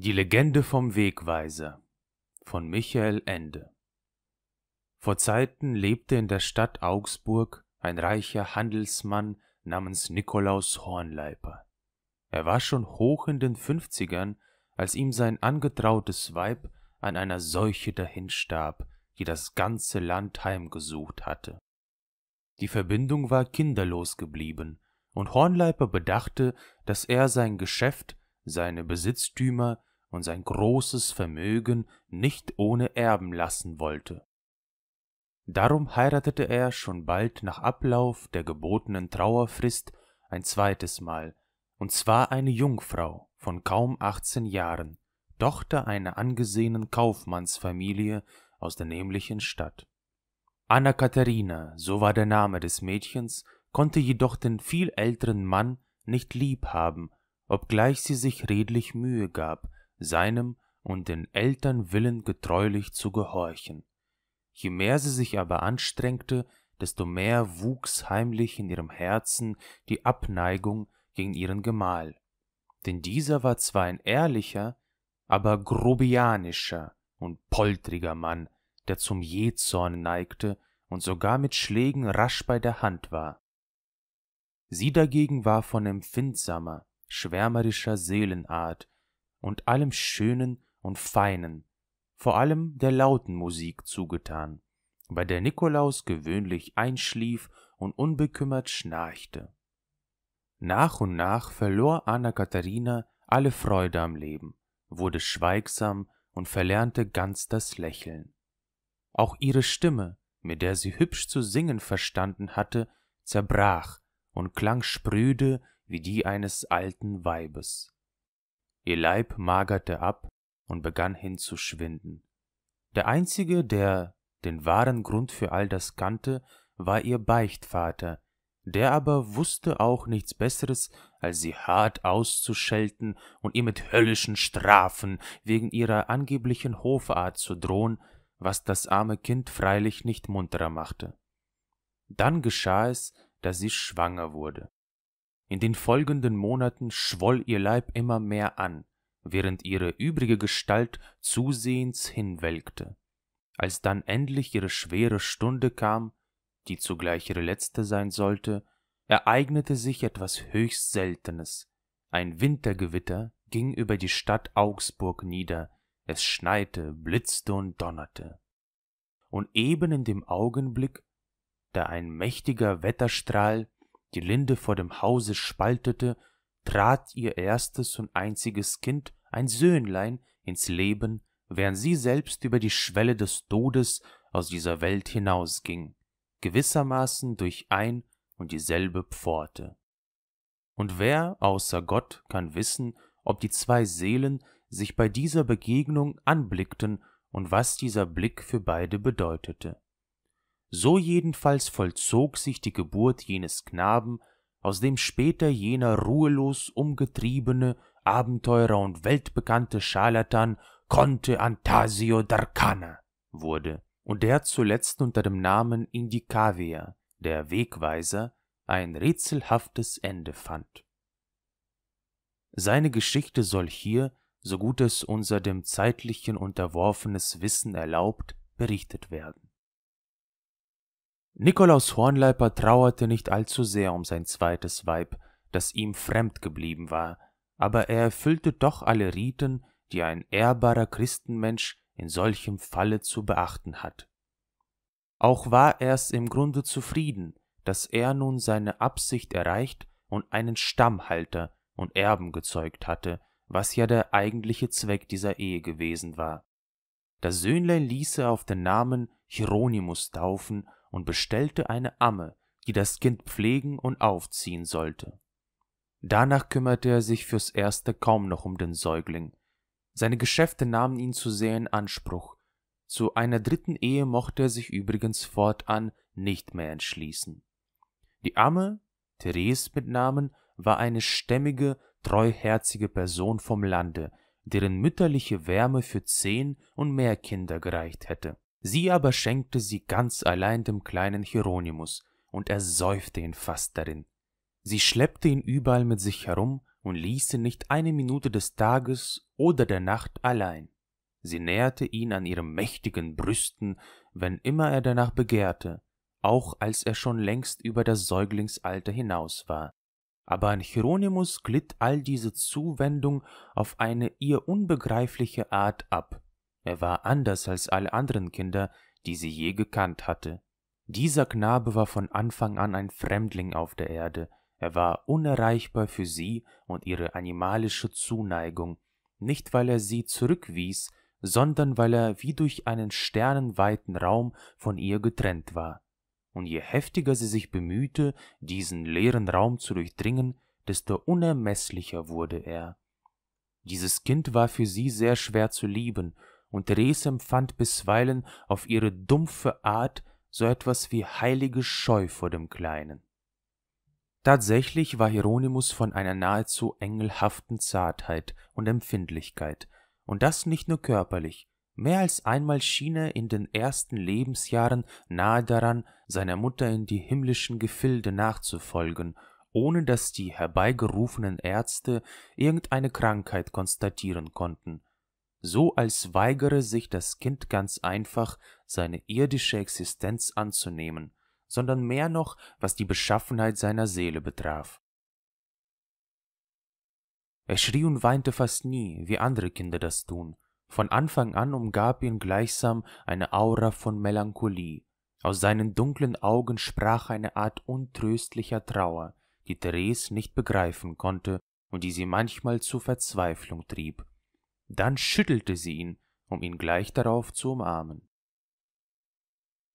Die Legende vom Wegweiser von Michael Ende Vor Zeiten lebte in der Stadt Augsburg ein reicher Handelsmann namens Nikolaus Hornleiper. Er war schon hoch in den Fünfzigern, als ihm sein angetrautes Weib an einer Seuche dahinstarb, die das ganze Land heimgesucht hatte. Die Verbindung war kinderlos geblieben, und Hornleiper bedachte, dass er sein Geschäft, seine Besitztümer und sein großes Vermögen nicht ohne Erben lassen wollte. Darum heiratete er schon bald nach Ablauf der gebotenen Trauerfrist ein zweites Mal, und zwar eine Jungfrau von kaum 18 Jahren, Tochter einer angesehenen Kaufmannsfamilie aus der nämlichen Stadt. Anna Katharina, so war der Name des Mädchens, konnte jedoch den viel älteren Mann nicht lieb haben, obgleich sie sich redlich Mühe gab, seinem und den Eltern Willen getreulich zu gehorchen. Je mehr sie sich aber anstrengte, desto mehr wuchs heimlich in ihrem Herzen die Abneigung gegen ihren Gemahl. Denn dieser war zwar ein ehrlicher, aber grobianischer und poltriger Mann, der zum Jezorn neigte und sogar mit Schlägen rasch bei der Hand war. Sie dagegen war von empfindsamer, schwärmerischer Seelenart und allem Schönen und Feinen, vor allem der lauten Musik zugetan, bei der Nikolaus gewöhnlich einschlief und unbekümmert schnarchte. Nach und nach verlor Anna Katharina alle Freude am Leben, wurde schweigsam und verlernte ganz das Lächeln. Auch ihre Stimme, mit der sie hübsch zu singen verstanden hatte, zerbrach und klang spröde wie die eines alten Weibes. Ihr Leib magerte ab und begann hinzuschwinden. Der einzige, der den wahren Grund für all das kannte, war ihr Beichtvater, der aber wusste auch nichts Besseres, als sie hart auszuschelten und ihr mit höllischen Strafen wegen ihrer angeblichen Hofart zu drohen, was das arme Kind freilich nicht munterer machte. Dann geschah es, dass sie schwanger wurde. In den folgenden Monaten schwoll ihr Leib immer mehr an, während ihre übrige Gestalt zusehends hinwelkte. Als dann endlich ihre schwere Stunde kam, die zugleich ihre letzte sein sollte, ereignete sich etwas höchst Seltenes. Ein Wintergewitter ging über die Stadt Augsburg nieder, es schneite, blitzte und donnerte. Und eben in dem Augenblick, da ein mächtiger Wetterstrahl die Linde vor dem Hause spaltete, trat ihr erstes und einziges Kind, ein Söhnlein, ins Leben, während sie selbst über die Schwelle des Todes aus dieser Welt hinausging, gewissermaßen durch ein und dieselbe Pforte. Und wer außer Gott kann wissen, ob die zwei Seelen sich bei dieser Begegnung anblickten und was dieser Blick für beide bedeutete. So jedenfalls vollzog sich die Geburt jenes Knaben, aus dem später jener ruhelos umgetriebene, Abenteurer und weltbekannte Scharlatan Conte Antasio d'Arcana wurde und der zuletzt unter dem Namen Indicavia, der Wegweiser, ein rätselhaftes Ende fand. Seine Geschichte soll hier, so gut es unser dem Zeitlichen unterworfenes Wissen erlaubt, berichtet werden. Nikolaus Hornleiper trauerte nicht allzu sehr um sein zweites Weib, das ihm fremd geblieben war, aber er erfüllte doch alle Riten, die ein ehrbarer Christenmensch in solchem Falle zu beachten hat. Auch war er's im Grunde zufrieden, dass er nun seine Absicht erreicht und einen Stammhalter und Erben gezeugt hatte, was ja der eigentliche Zweck dieser Ehe gewesen war. Das Söhnlein ließ er auf den Namen Hieronymus taufen und bestellte eine Amme, die das Kind pflegen und aufziehen sollte. Danach kümmerte er sich fürs erste kaum noch um den Säugling. Seine Geschäfte nahmen ihn zu sehr in Anspruch. Zu einer dritten Ehe mochte er sich übrigens fortan nicht mehr entschließen. Die Amme, Therese mit Namen, war eine stämmige, treuherzige Person vom Lande, deren mütterliche Wärme für zehn und mehr Kinder gereicht hätte. Sie aber schenkte sie ganz allein dem kleinen Hieronymus, und er säufte ihn fast darin. Sie schleppte ihn überall mit sich herum und ließ ihn nicht eine Minute des Tages oder der Nacht allein. Sie näherte ihn an ihren mächtigen Brüsten, wenn immer er danach begehrte, auch als er schon längst über das Säuglingsalter hinaus war. Aber an Hieronymus glitt all diese Zuwendung auf eine ihr unbegreifliche Art ab, er war anders als alle anderen Kinder, die sie je gekannt hatte. Dieser Knabe war von Anfang an ein Fremdling auf der Erde, er war unerreichbar für sie und ihre animalische Zuneigung, nicht weil er sie zurückwies, sondern weil er wie durch einen sternenweiten Raum von ihr getrennt war. Und je heftiger sie sich bemühte, diesen leeren Raum zu durchdringen, desto unermesslicher wurde er. Dieses Kind war für sie sehr schwer zu lieben, und Res empfand bisweilen auf ihre dumpfe Art so etwas wie heilige Scheu vor dem Kleinen. Tatsächlich war Hieronymus von einer nahezu engelhaften Zartheit und Empfindlichkeit, und das nicht nur körperlich. Mehr als einmal schien er in den ersten Lebensjahren nahe daran, seiner Mutter in die himmlischen Gefilde nachzufolgen, ohne dass die herbeigerufenen Ärzte irgendeine Krankheit konstatieren konnten, so als weigere sich das Kind ganz einfach, seine irdische Existenz anzunehmen, sondern mehr noch, was die Beschaffenheit seiner Seele betraf. Er schrie und weinte fast nie, wie andere Kinder das tun. Von Anfang an umgab ihn gleichsam eine Aura von Melancholie. Aus seinen dunklen Augen sprach eine Art untröstlicher Trauer, die Therese nicht begreifen konnte und die sie manchmal zur Verzweiflung trieb. Dann schüttelte sie ihn, um ihn gleich darauf zu umarmen.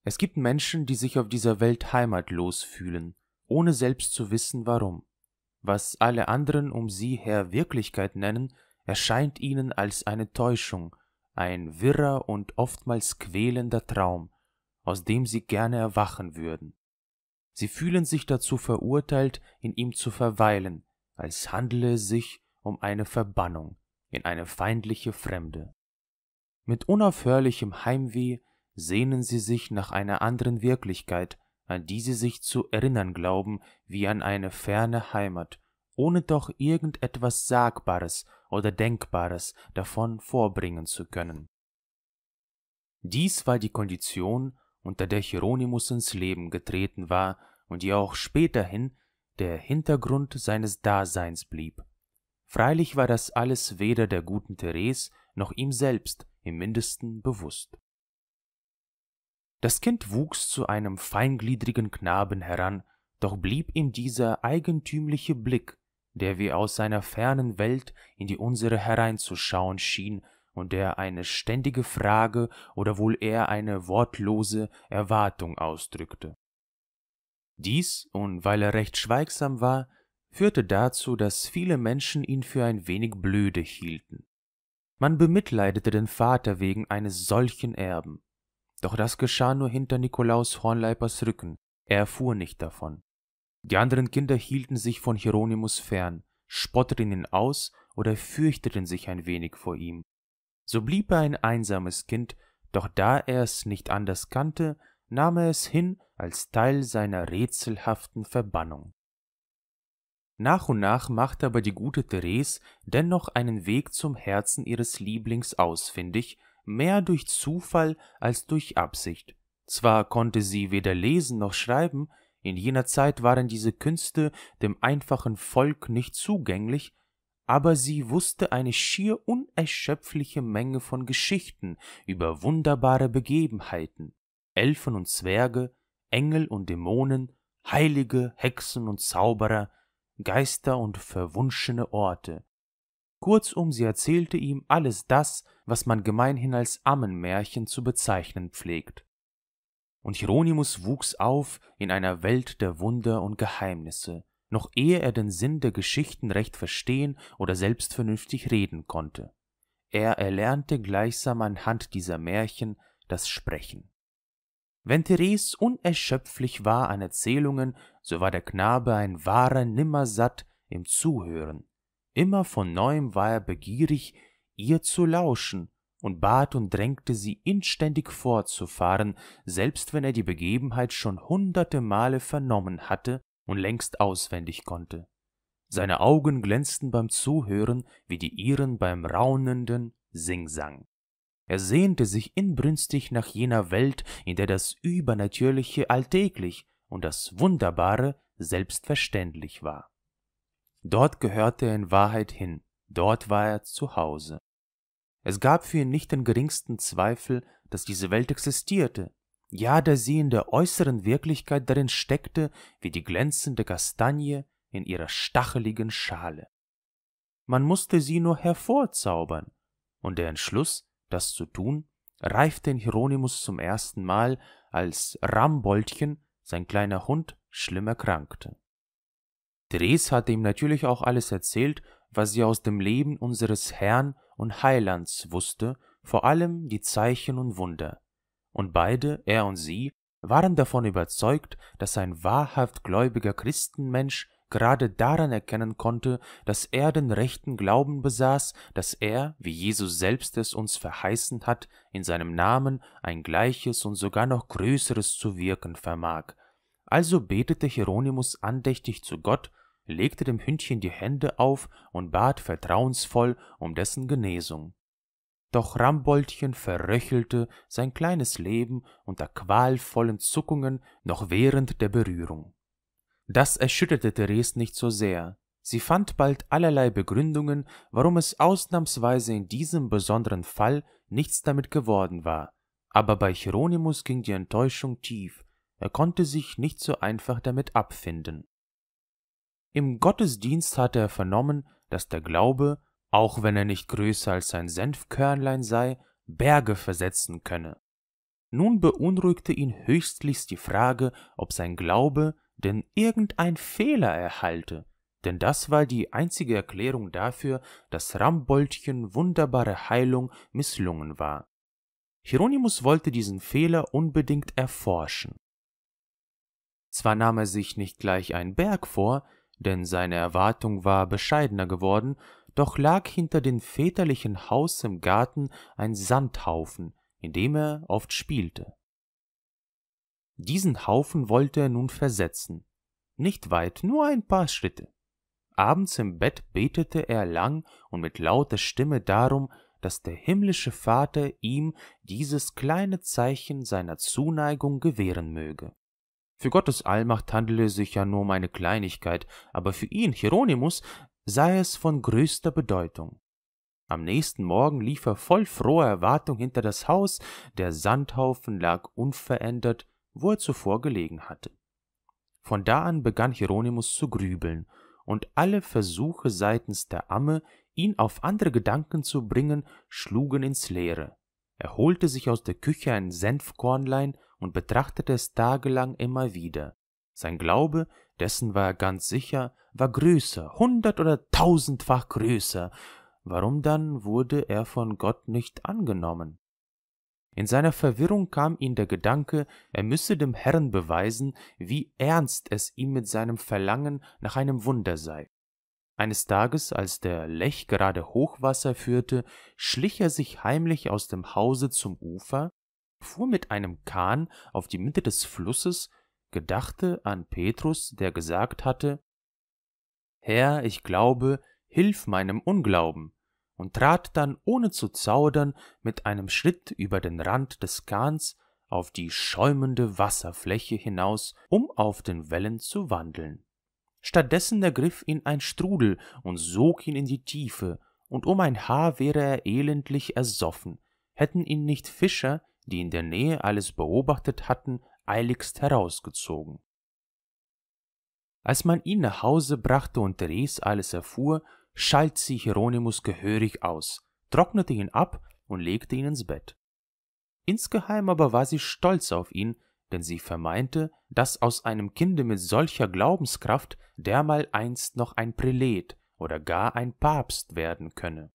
Es gibt Menschen, die sich auf dieser Welt heimatlos fühlen, ohne selbst zu wissen warum. Was alle anderen um sie her Wirklichkeit nennen, erscheint ihnen als eine Täuschung, ein wirrer und oftmals quälender Traum, aus dem sie gerne erwachen würden. Sie fühlen sich dazu verurteilt, in ihm zu verweilen, als handle es sich um eine Verbannung, in eine feindliche Fremde. Mit unaufhörlichem Heimweh sehnen sie sich nach einer anderen Wirklichkeit, an die sie sich zu erinnern glauben, wie an eine ferne Heimat, ohne doch irgendetwas Sagbares oder Denkbares davon vorbringen zu können. Dies war die Kondition, unter der Hieronymus ins Leben getreten war und die auch späterhin der Hintergrund seines Daseins blieb. Freilich war das alles weder der guten Therese noch ihm selbst im mindesten bewusst. Das Kind wuchs zu einem feingliedrigen Knaben heran, doch blieb ihm dieser eigentümliche Blick, der wie aus einer fernen Welt in die unsere hereinzuschauen schien und der eine ständige Frage oder wohl eher eine wortlose Erwartung ausdrückte. Dies, und weil er recht schweigsam war, führte dazu, dass viele Menschen ihn für ein wenig blöde hielten. Man bemitleidete den Vater wegen eines solchen Erben. Doch das geschah nur hinter Nikolaus Hornleipers Rücken, er erfuhr nicht davon. Die anderen Kinder hielten sich von Hieronymus fern, spotteten ihn aus oder fürchteten sich ein wenig vor ihm. So blieb er ein einsames Kind, doch da er es nicht anders kannte, nahm er es hin als Teil seiner rätselhaften Verbannung. Nach und nach macht aber die gute Therese dennoch einen Weg zum Herzen ihres Lieblings ausfindig, mehr durch Zufall als durch Absicht. Zwar konnte sie weder lesen noch schreiben, in jener Zeit waren diese Künste dem einfachen Volk nicht zugänglich, aber sie wusste eine schier unerschöpfliche Menge von Geschichten über wunderbare Begebenheiten, Elfen und Zwerge, Engel und Dämonen, Heilige, Hexen und Zauberer, Geister und verwunschene Orte. Kurzum, sie erzählte ihm alles das, was man gemeinhin als Ammenmärchen zu bezeichnen pflegt. Und Hieronymus wuchs auf in einer Welt der Wunder und Geheimnisse, noch ehe er den Sinn der Geschichten recht verstehen oder selbst vernünftig reden konnte. Er erlernte gleichsam anhand dieser Märchen das Sprechen. Wenn Therese unerschöpflich war an Erzählungen, so war der Knabe ein wahrer Nimmersatt im Zuhören. Immer von neuem war er begierig, ihr zu lauschen, und bat und drängte sie inständig fortzufahren, selbst wenn er die Begebenheit schon hunderte Male vernommen hatte und längst auswendig konnte. Seine Augen glänzten beim Zuhören wie die ihren beim raunenden Singsang. Er sehnte sich inbrünstig nach jener Welt, in der das Übernatürliche alltäglich und das Wunderbare selbstverständlich war. Dort gehörte er in Wahrheit hin, dort war er zu Hause. Es gab für ihn nicht den geringsten Zweifel, dass diese Welt existierte, ja, dass sie in der äußeren Wirklichkeit darin steckte, wie die glänzende Kastanie in ihrer stacheligen Schale. Man musste sie nur hervorzaubern, und der Entschluss das zu tun, reifte in Hieronymus zum ersten Mal, als Ramboldchen, sein kleiner Hund, schlimm erkrankte. Therese hatte ihm natürlich auch alles erzählt, was sie aus dem Leben unseres Herrn und Heilands wusste, vor allem die Zeichen und Wunder. Und beide, er und sie, waren davon überzeugt, dass ein wahrhaft gläubiger Christenmensch gerade daran erkennen konnte, dass er den rechten Glauben besaß, dass er, wie Jesus selbst es uns verheißen hat, in seinem Namen ein gleiches und sogar noch größeres zu wirken vermag. Also betete Hieronymus andächtig zu Gott, legte dem Hündchen die Hände auf und bat vertrauensvoll um dessen Genesung. Doch Ramboldchen verröchelte sein kleines Leben unter qualvollen Zuckungen noch während der Berührung. Das erschütterte Therese nicht so sehr. Sie fand bald allerlei Begründungen, warum es ausnahmsweise in diesem besonderen Fall nichts damit geworden war. Aber bei Hieronymus ging die Enttäuschung tief. Er konnte sich nicht so einfach damit abfinden. Im Gottesdienst hatte er vernommen, dass der Glaube, auch wenn er nicht größer als ein Senfkörnlein sei, Berge versetzen könne. Nun beunruhigte ihn höchstlichst die Frage, ob sein Glaube, denn irgendein Fehler erhalte, denn das war die einzige Erklärung dafür, dass Ramboldchen wunderbare Heilung misslungen war. Hieronymus wollte diesen Fehler unbedingt erforschen. Zwar nahm er sich nicht gleich einen Berg vor, denn seine Erwartung war bescheidener geworden, doch lag hinter dem väterlichen Haus im Garten ein Sandhaufen, in dem er oft spielte. Diesen Haufen wollte er nun versetzen. Nicht weit, nur ein paar Schritte. Abends im Bett betete er lang und mit lauter Stimme darum, dass der himmlische Vater ihm dieses kleine Zeichen seiner Zuneigung gewähren möge. Für Gottes Allmacht handele es sich ja nur um eine Kleinigkeit, aber für ihn, Hieronymus, sei es von größter Bedeutung. Am nächsten Morgen lief er voll froher Erwartung hinter das Haus, der Sandhaufen lag unverändert wo er zuvor gelegen hatte. Von da an begann Hieronymus zu grübeln, und alle Versuche seitens der Amme, ihn auf andere Gedanken zu bringen, schlugen ins Leere. Er holte sich aus der Küche ein Senfkornlein und betrachtete es tagelang immer wieder. Sein Glaube, dessen war er ganz sicher, war größer, hundert- oder tausendfach größer. Warum dann wurde er von Gott nicht angenommen? In seiner Verwirrung kam ihm der Gedanke, er müsse dem Herrn beweisen, wie ernst es ihm mit seinem Verlangen nach einem Wunder sei. Eines Tages, als der Lech gerade Hochwasser führte, schlich er sich heimlich aus dem Hause zum Ufer, fuhr mit einem Kahn auf die Mitte des Flusses, gedachte an Petrus, der gesagt hatte Herr, ich glaube, hilf meinem Unglauben, und trat dann ohne zu zaudern mit einem Schritt über den Rand des Kahns auf die schäumende Wasserfläche hinaus, um auf den Wellen zu wandeln. Stattdessen ergriff ihn ein Strudel und sog ihn in die Tiefe, und um ein Haar wäre er elendlich ersoffen, hätten ihn nicht Fischer, die in der Nähe alles beobachtet hatten, eiligst herausgezogen. Als man ihn nach Hause brachte und Therese alles erfuhr, schalt sie Hieronymus gehörig aus, trocknete ihn ab und legte ihn ins Bett. Insgeheim aber war sie stolz auf ihn, denn sie vermeinte, dass aus einem Kinde mit solcher Glaubenskraft dermal einst noch ein Prälet oder gar ein Papst werden könne.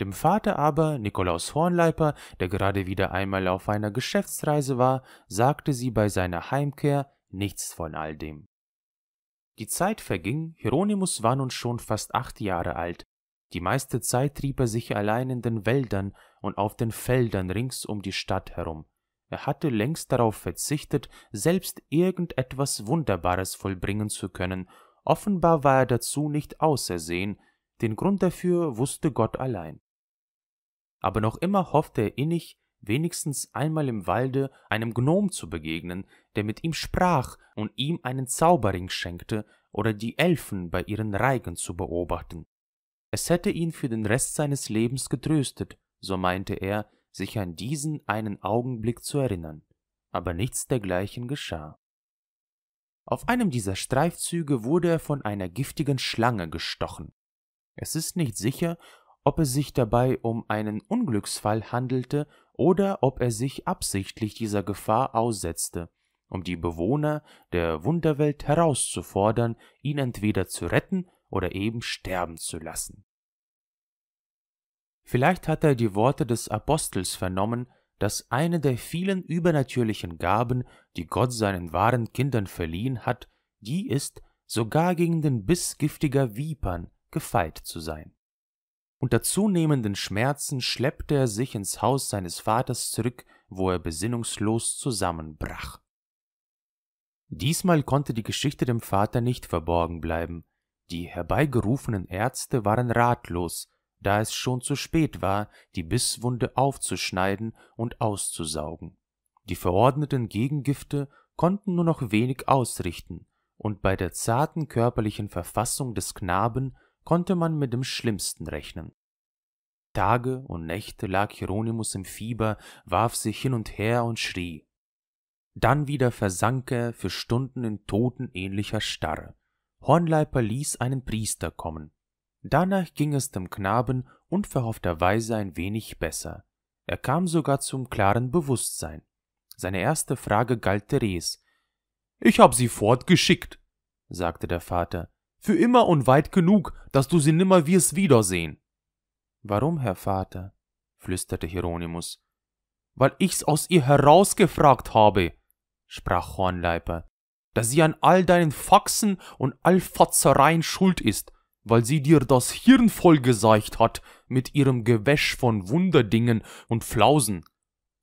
Dem Vater aber, Nikolaus Hornleiper, der gerade wieder einmal auf einer Geschäftsreise war, sagte sie bei seiner Heimkehr nichts von all dem. Die Zeit verging, Hieronymus war nun schon fast acht Jahre alt. Die meiste Zeit trieb er sich allein in den Wäldern und auf den Feldern rings um die Stadt herum. Er hatte längst darauf verzichtet, selbst irgendetwas Wunderbares vollbringen zu können. Offenbar war er dazu nicht ausersehen. Den Grund dafür wusste Gott allein. Aber noch immer hoffte er innig, wenigstens einmal im Walde einem Gnom zu begegnen, der mit ihm sprach und ihm einen Zauberring schenkte oder die Elfen bei ihren Reigen zu beobachten. Es hätte ihn für den Rest seines Lebens getröstet, so meinte er, sich an diesen einen Augenblick zu erinnern, aber nichts dergleichen geschah. Auf einem dieser Streifzüge wurde er von einer giftigen Schlange gestochen. Es ist nicht sicher, ob es sich dabei um einen Unglücksfall handelte oder ob er sich absichtlich dieser Gefahr aussetzte, um die Bewohner der Wunderwelt herauszufordern, ihn entweder zu retten oder eben sterben zu lassen. Vielleicht hat er die Worte des Apostels vernommen, dass eine der vielen übernatürlichen Gaben, die Gott seinen wahren Kindern verliehen hat, die ist, sogar gegen den Biss giftiger Vipern gefeit zu sein. Unter zunehmenden Schmerzen schleppte er sich ins Haus seines Vaters zurück, wo er besinnungslos zusammenbrach. Diesmal konnte die Geschichte dem Vater nicht verborgen bleiben. Die herbeigerufenen Ärzte waren ratlos, da es schon zu spät war, die Bisswunde aufzuschneiden und auszusaugen. Die verordneten Gegengifte konnten nur noch wenig ausrichten, und bei der zarten körperlichen Verfassung des Knaben konnte man mit dem Schlimmsten rechnen. Tage und Nächte lag Hieronymus im Fieber, warf sich hin und her und schrie. Dann wieder versank er für Stunden in totenähnlicher Starre. Hornleiper ließ einen Priester kommen. Danach ging es dem Knaben unverhoffterweise ein wenig besser. Er kam sogar zum klaren Bewusstsein. Seine erste Frage galt Therese. Ich hab sie fortgeschickt, sagte der Vater für immer und weit genug, dass du sie nimmer wirst wiedersehen. Warum, Herr Vater? flüsterte Hieronymus. Weil ich's aus ihr herausgefragt habe, sprach Hornleiper, dass sie an all deinen Faxen und Allfatzereien schuld ist, weil sie dir das Hirn vollgeseicht hat mit ihrem Gewäsch von Wunderdingen und Flausen.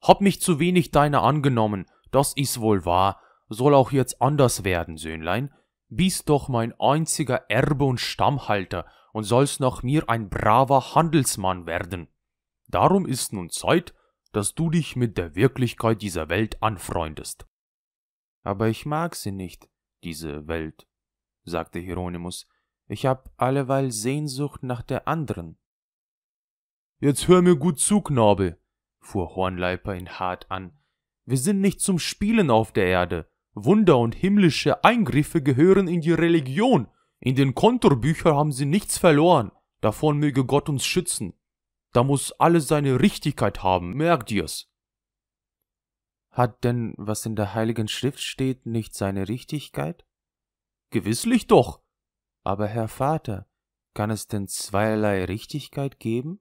Hab mich zu wenig deiner angenommen, das ist wohl wahr, soll auch jetzt anders werden, Söhnlein, bist doch mein einziger Erbe und Stammhalter und sollst nach mir ein braver Handelsmann werden. Darum ist nun Zeit, dass du dich mit der Wirklichkeit dieser Welt anfreundest. Aber ich mag sie nicht, diese Welt, sagte Hieronymus, ich hab alleweil Sehnsucht nach der anderen. Jetzt hör mir gut zu, Knabe, fuhr Hornleiper ihn hart an. Wir sind nicht zum Spielen auf der Erde, Wunder und himmlische Eingriffe gehören in die Religion. In den Kontorbüchern haben sie nichts verloren. Davon möge Gott uns schützen. Da muss alles seine Richtigkeit haben, merkt ihr's. Hat denn, was in der Heiligen Schrift steht, nicht seine Richtigkeit? Gewisslich doch. Aber Herr Vater, kann es denn zweierlei Richtigkeit geben?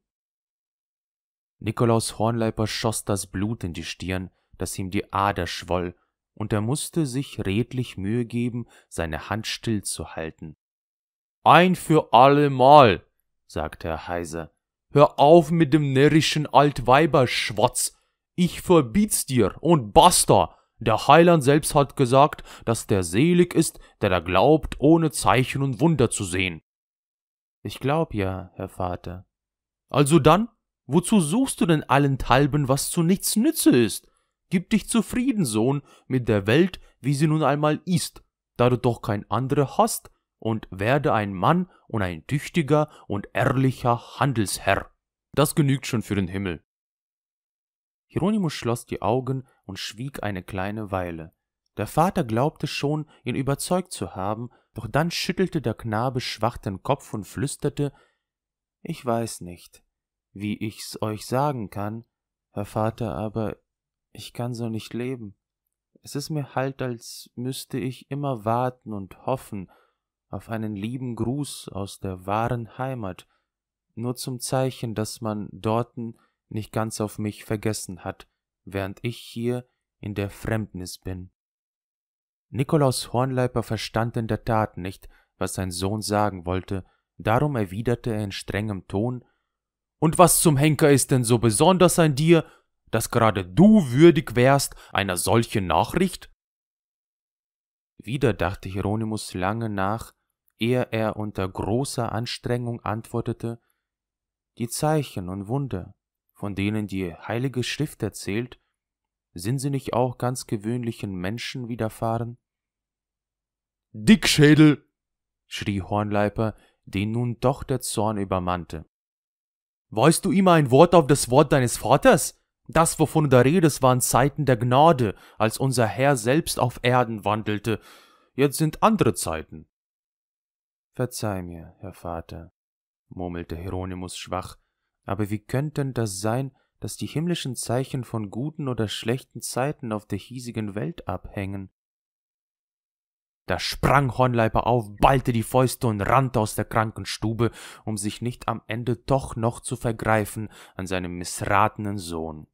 Nikolaus Hornleiper schoss das Blut in die Stirn, dass ihm die Ader schwoll und er mußte sich redlich Mühe geben, seine Hand still zu halten. Ein für allemal, sagte er heiser, hör auf mit dem närrischen Altweiberschwatz. Ich verbiet's dir und basta. Der Heiland selbst hat gesagt, dass der selig ist, der da glaubt, ohne Zeichen und Wunder zu sehen. Ich glaub ja, Herr Vater. Also dann, wozu suchst du denn allenthalben, was zu nichts nütze ist? Gib dich zufrieden, Sohn, mit der Welt, wie sie nun einmal ist, da du doch kein andere hast, und werde ein Mann und ein tüchtiger und ehrlicher Handelsherr. Das genügt schon für den Himmel. Hieronymus schloss die Augen und schwieg eine kleine Weile. Der Vater glaubte schon, ihn überzeugt zu haben, doch dann schüttelte der Knabe schwach den Kopf und flüsterte Ich weiß nicht, wie ich's euch sagen kann, Herr Vater, aber ich kann so nicht leben. Es ist mir halt, als müsste ich immer warten und hoffen auf einen lieben Gruß aus der wahren Heimat, nur zum Zeichen, dass man dorten nicht ganz auf mich vergessen hat, während ich hier in der Fremdnis bin. Nikolaus Hornleiper verstand in der Tat nicht, was sein Sohn sagen wollte, darum erwiderte er in strengem Ton Und was zum Henker ist denn so besonders an dir, dass gerade du würdig wärst einer solchen Nachricht? Wieder dachte Hieronymus lange nach, ehe er unter großer Anstrengung antwortete, die Zeichen und Wunder, von denen die Heilige Schrift erzählt, sind sie nicht auch ganz gewöhnlichen Menschen widerfahren? Dickschädel! schrie Hornleiper, den nun doch der Zorn übermannte. Weißt du immer ein Wort auf das Wort deines Vaters? Das, wovon du da redest, waren Zeiten der Gnade, als unser Herr selbst auf Erden wandelte. Jetzt sind andere Zeiten. Verzeih mir, Herr Vater, murmelte Hieronymus schwach, aber wie könnte denn das sein, dass die himmlischen Zeichen von guten oder schlechten Zeiten auf der hiesigen Welt abhängen? Da sprang Hornleiber auf, ballte die Fäuste und rannte aus der Krankenstube, um sich nicht am Ende doch noch zu vergreifen an seinem missratenen Sohn.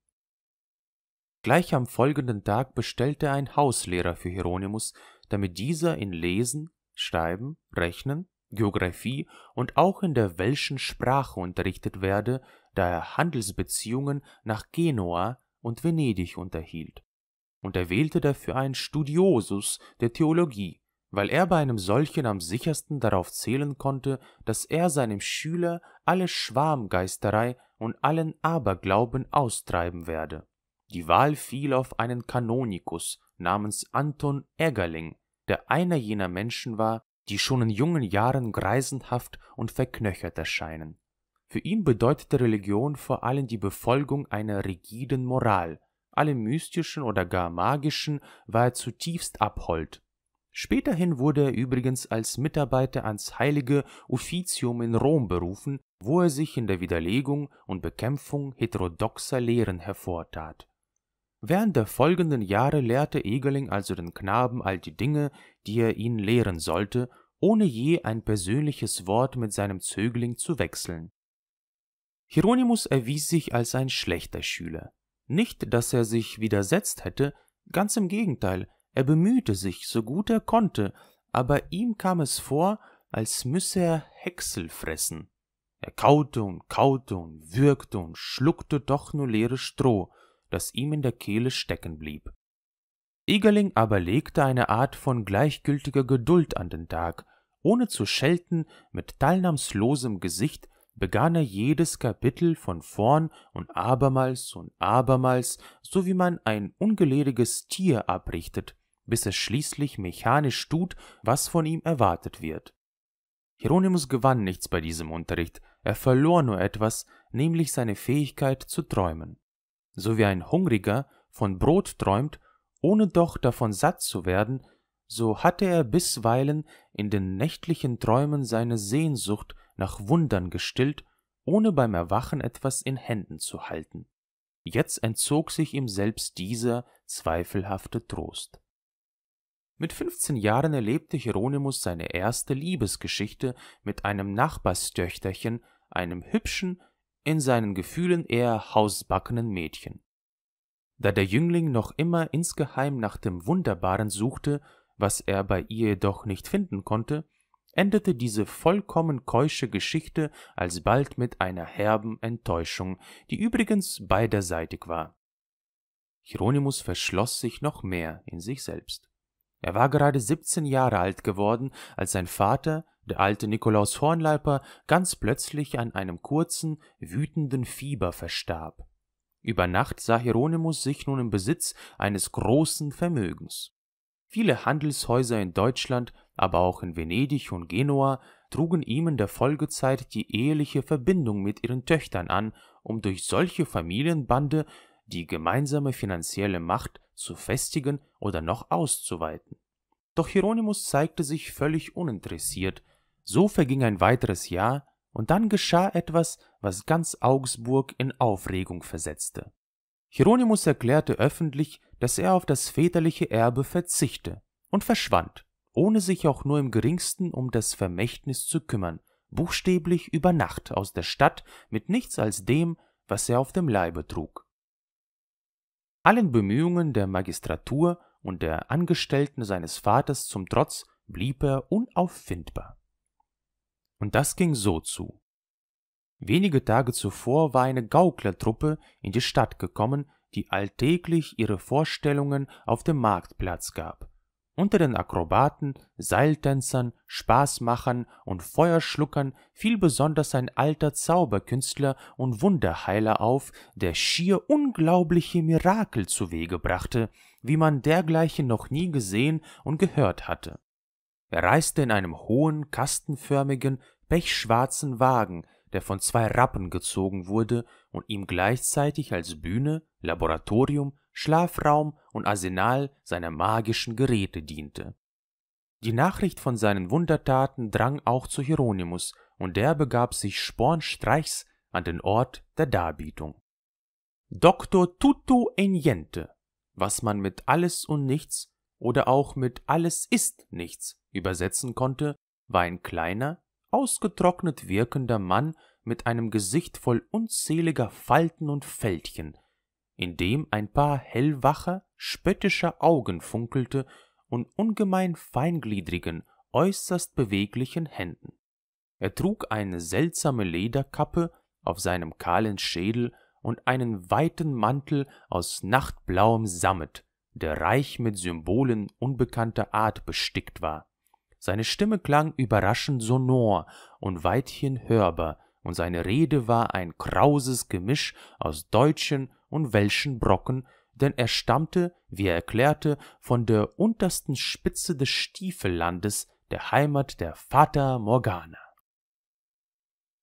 Gleich am folgenden Tag bestellte er einen Hauslehrer für Hieronymus, damit dieser in lesen, schreiben, rechnen, Geographie und auch in der welschen Sprache unterrichtet werde, da er Handelsbeziehungen nach Genua und Venedig unterhielt. Und er wählte dafür einen Studiosus der Theologie, weil er bei einem solchen am sichersten darauf zählen konnte, dass er seinem Schüler alle Schwarmgeisterei und allen Aberglauben austreiben werde. Die Wahl fiel auf einen Kanonikus namens Anton Eggerling, der einer jener Menschen war, die schon in jungen Jahren greisenhaft und verknöchert erscheinen. Für ihn bedeutete Religion vor allem die Befolgung einer rigiden Moral, alle mystischen oder gar magischen war er zutiefst abhold. Späterhin wurde er übrigens als Mitarbeiter ans heilige Offizium in Rom berufen, wo er sich in der Widerlegung und Bekämpfung heterodoxer Lehren hervortat. Während der folgenden Jahre lehrte Egerling also den Knaben all die Dinge, die er ihn lehren sollte, ohne je ein persönliches Wort mit seinem Zögling zu wechseln. Hieronymus erwies sich als ein schlechter Schüler. Nicht, dass er sich widersetzt hätte, ganz im Gegenteil, er bemühte sich, so gut er konnte, aber ihm kam es vor, als müsse er Häcksel fressen. Er kaute und kaute und würgte und schluckte doch nur leeres Stroh, das ihm in der Kehle stecken blieb. Egerling aber legte eine Art von gleichgültiger Geduld an den Tag. Ohne zu schelten, mit teilnahmslosem Gesicht begann er jedes Kapitel von vorn und abermals und abermals, so wie man ein ungelediges Tier abrichtet, bis es schließlich mechanisch tut, was von ihm erwartet wird. Hieronymus gewann nichts bei diesem Unterricht, er verlor nur etwas, nämlich seine Fähigkeit zu träumen. So wie ein Hungriger von Brot träumt, ohne doch davon satt zu werden, so hatte er bisweilen in den nächtlichen Träumen seine Sehnsucht nach Wundern gestillt, ohne beim Erwachen etwas in Händen zu halten. Jetzt entzog sich ihm selbst dieser zweifelhafte Trost. Mit fünfzehn Jahren erlebte Hieronymus seine erste Liebesgeschichte mit einem Nachbarstöchterchen, einem hübschen, in seinen Gefühlen eher hausbackenen Mädchen. Da der Jüngling noch immer insgeheim nach dem Wunderbaren suchte, was er bei ihr jedoch nicht finden konnte, endete diese vollkommen keusche Geschichte alsbald mit einer herben Enttäuschung, die übrigens beiderseitig war. Hieronymus verschloss sich noch mehr in sich selbst. Er war gerade 17 Jahre alt geworden, als sein Vater, der alte Nikolaus Hornleiper, ganz plötzlich an einem kurzen, wütenden Fieber verstarb. Über Nacht sah Hieronymus sich nun im Besitz eines großen Vermögens. Viele Handelshäuser in Deutschland, aber auch in Venedig und Genua trugen ihm in der Folgezeit die eheliche Verbindung mit ihren Töchtern an, um durch solche Familienbande die gemeinsame finanzielle Macht zu festigen oder noch auszuweiten. Doch Hieronymus zeigte sich völlig uninteressiert. So verging ein weiteres Jahr, und dann geschah etwas, was ganz Augsburg in Aufregung versetzte. Hieronymus erklärte öffentlich, dass er auf das väterliche Erbe verzichte und verschwand, ohne sich auch nur im geringsten um das Vermächtnis zu kümmern, buchstäblich über Nacht aus der Stadt mit nichts als dem, was er auf dem Leibe trug. Allen Bemühungen der Magistratur und der Angestellten seines Vaters zum Trotz blieb er unauffindbar. Und das ging so zu. Wenige Tage zuvor war eine Gauklertruppe in die Stadt gekommen, die alltäglich ihre Vorstellungen auf dem Marktplatz gab unter den Akrobaten, Seiltänzern, Spaßmachern und Feuerschluckern fiel besonders ein alter Zauberkünstler und Wunderheiler auf, der schier unglaubliche Mirakel zuwege brachte, wie man dergleichen noch nie gesehen und gehört hatte. Er reiste in einem hohen, kastenförmigen, pechschwarzen Wagen, der von zwei Rappen gezogen wurde und ihm gleichzeitig als Bühne, Laboratorium Schlafraum und Arsenal seiner magischen Geräte diente. Die Nachricht von seinen Wundertaten drang auch zu Hieronymus, und der begab sich spornstreichs an den Ort der Darbietung. Doktor Tutu Eniente, was man mit alles und nichts oder auch mit alles ist nichts übersetzen konnte, war ein kleiner, ausgetrocknet wirkender Mann mit einem Gesicht voll unzähliger Falten und Fältchen, in dem ein paar hellwacher, spöttischer Augen funkelte und ungemein feingliedrigen, äußerst beweglichen Händen. Er trug eine seltsame Lederkappe auf seinem kahlen Schädel und einen weiten Mantel aus nachtblauem Sammet, der reich mit Symbolen unbekannter Art bestickt war. Seine Stimme klang überraschend sonor und weithin hörbar, und seine Rede war ein krauses Gemisch aus deutschen und welschen Brocken, denn er stammte, wie er erklärte, von der untersten Spitze des Stiefellandes, der Heimat der Vater Morgana.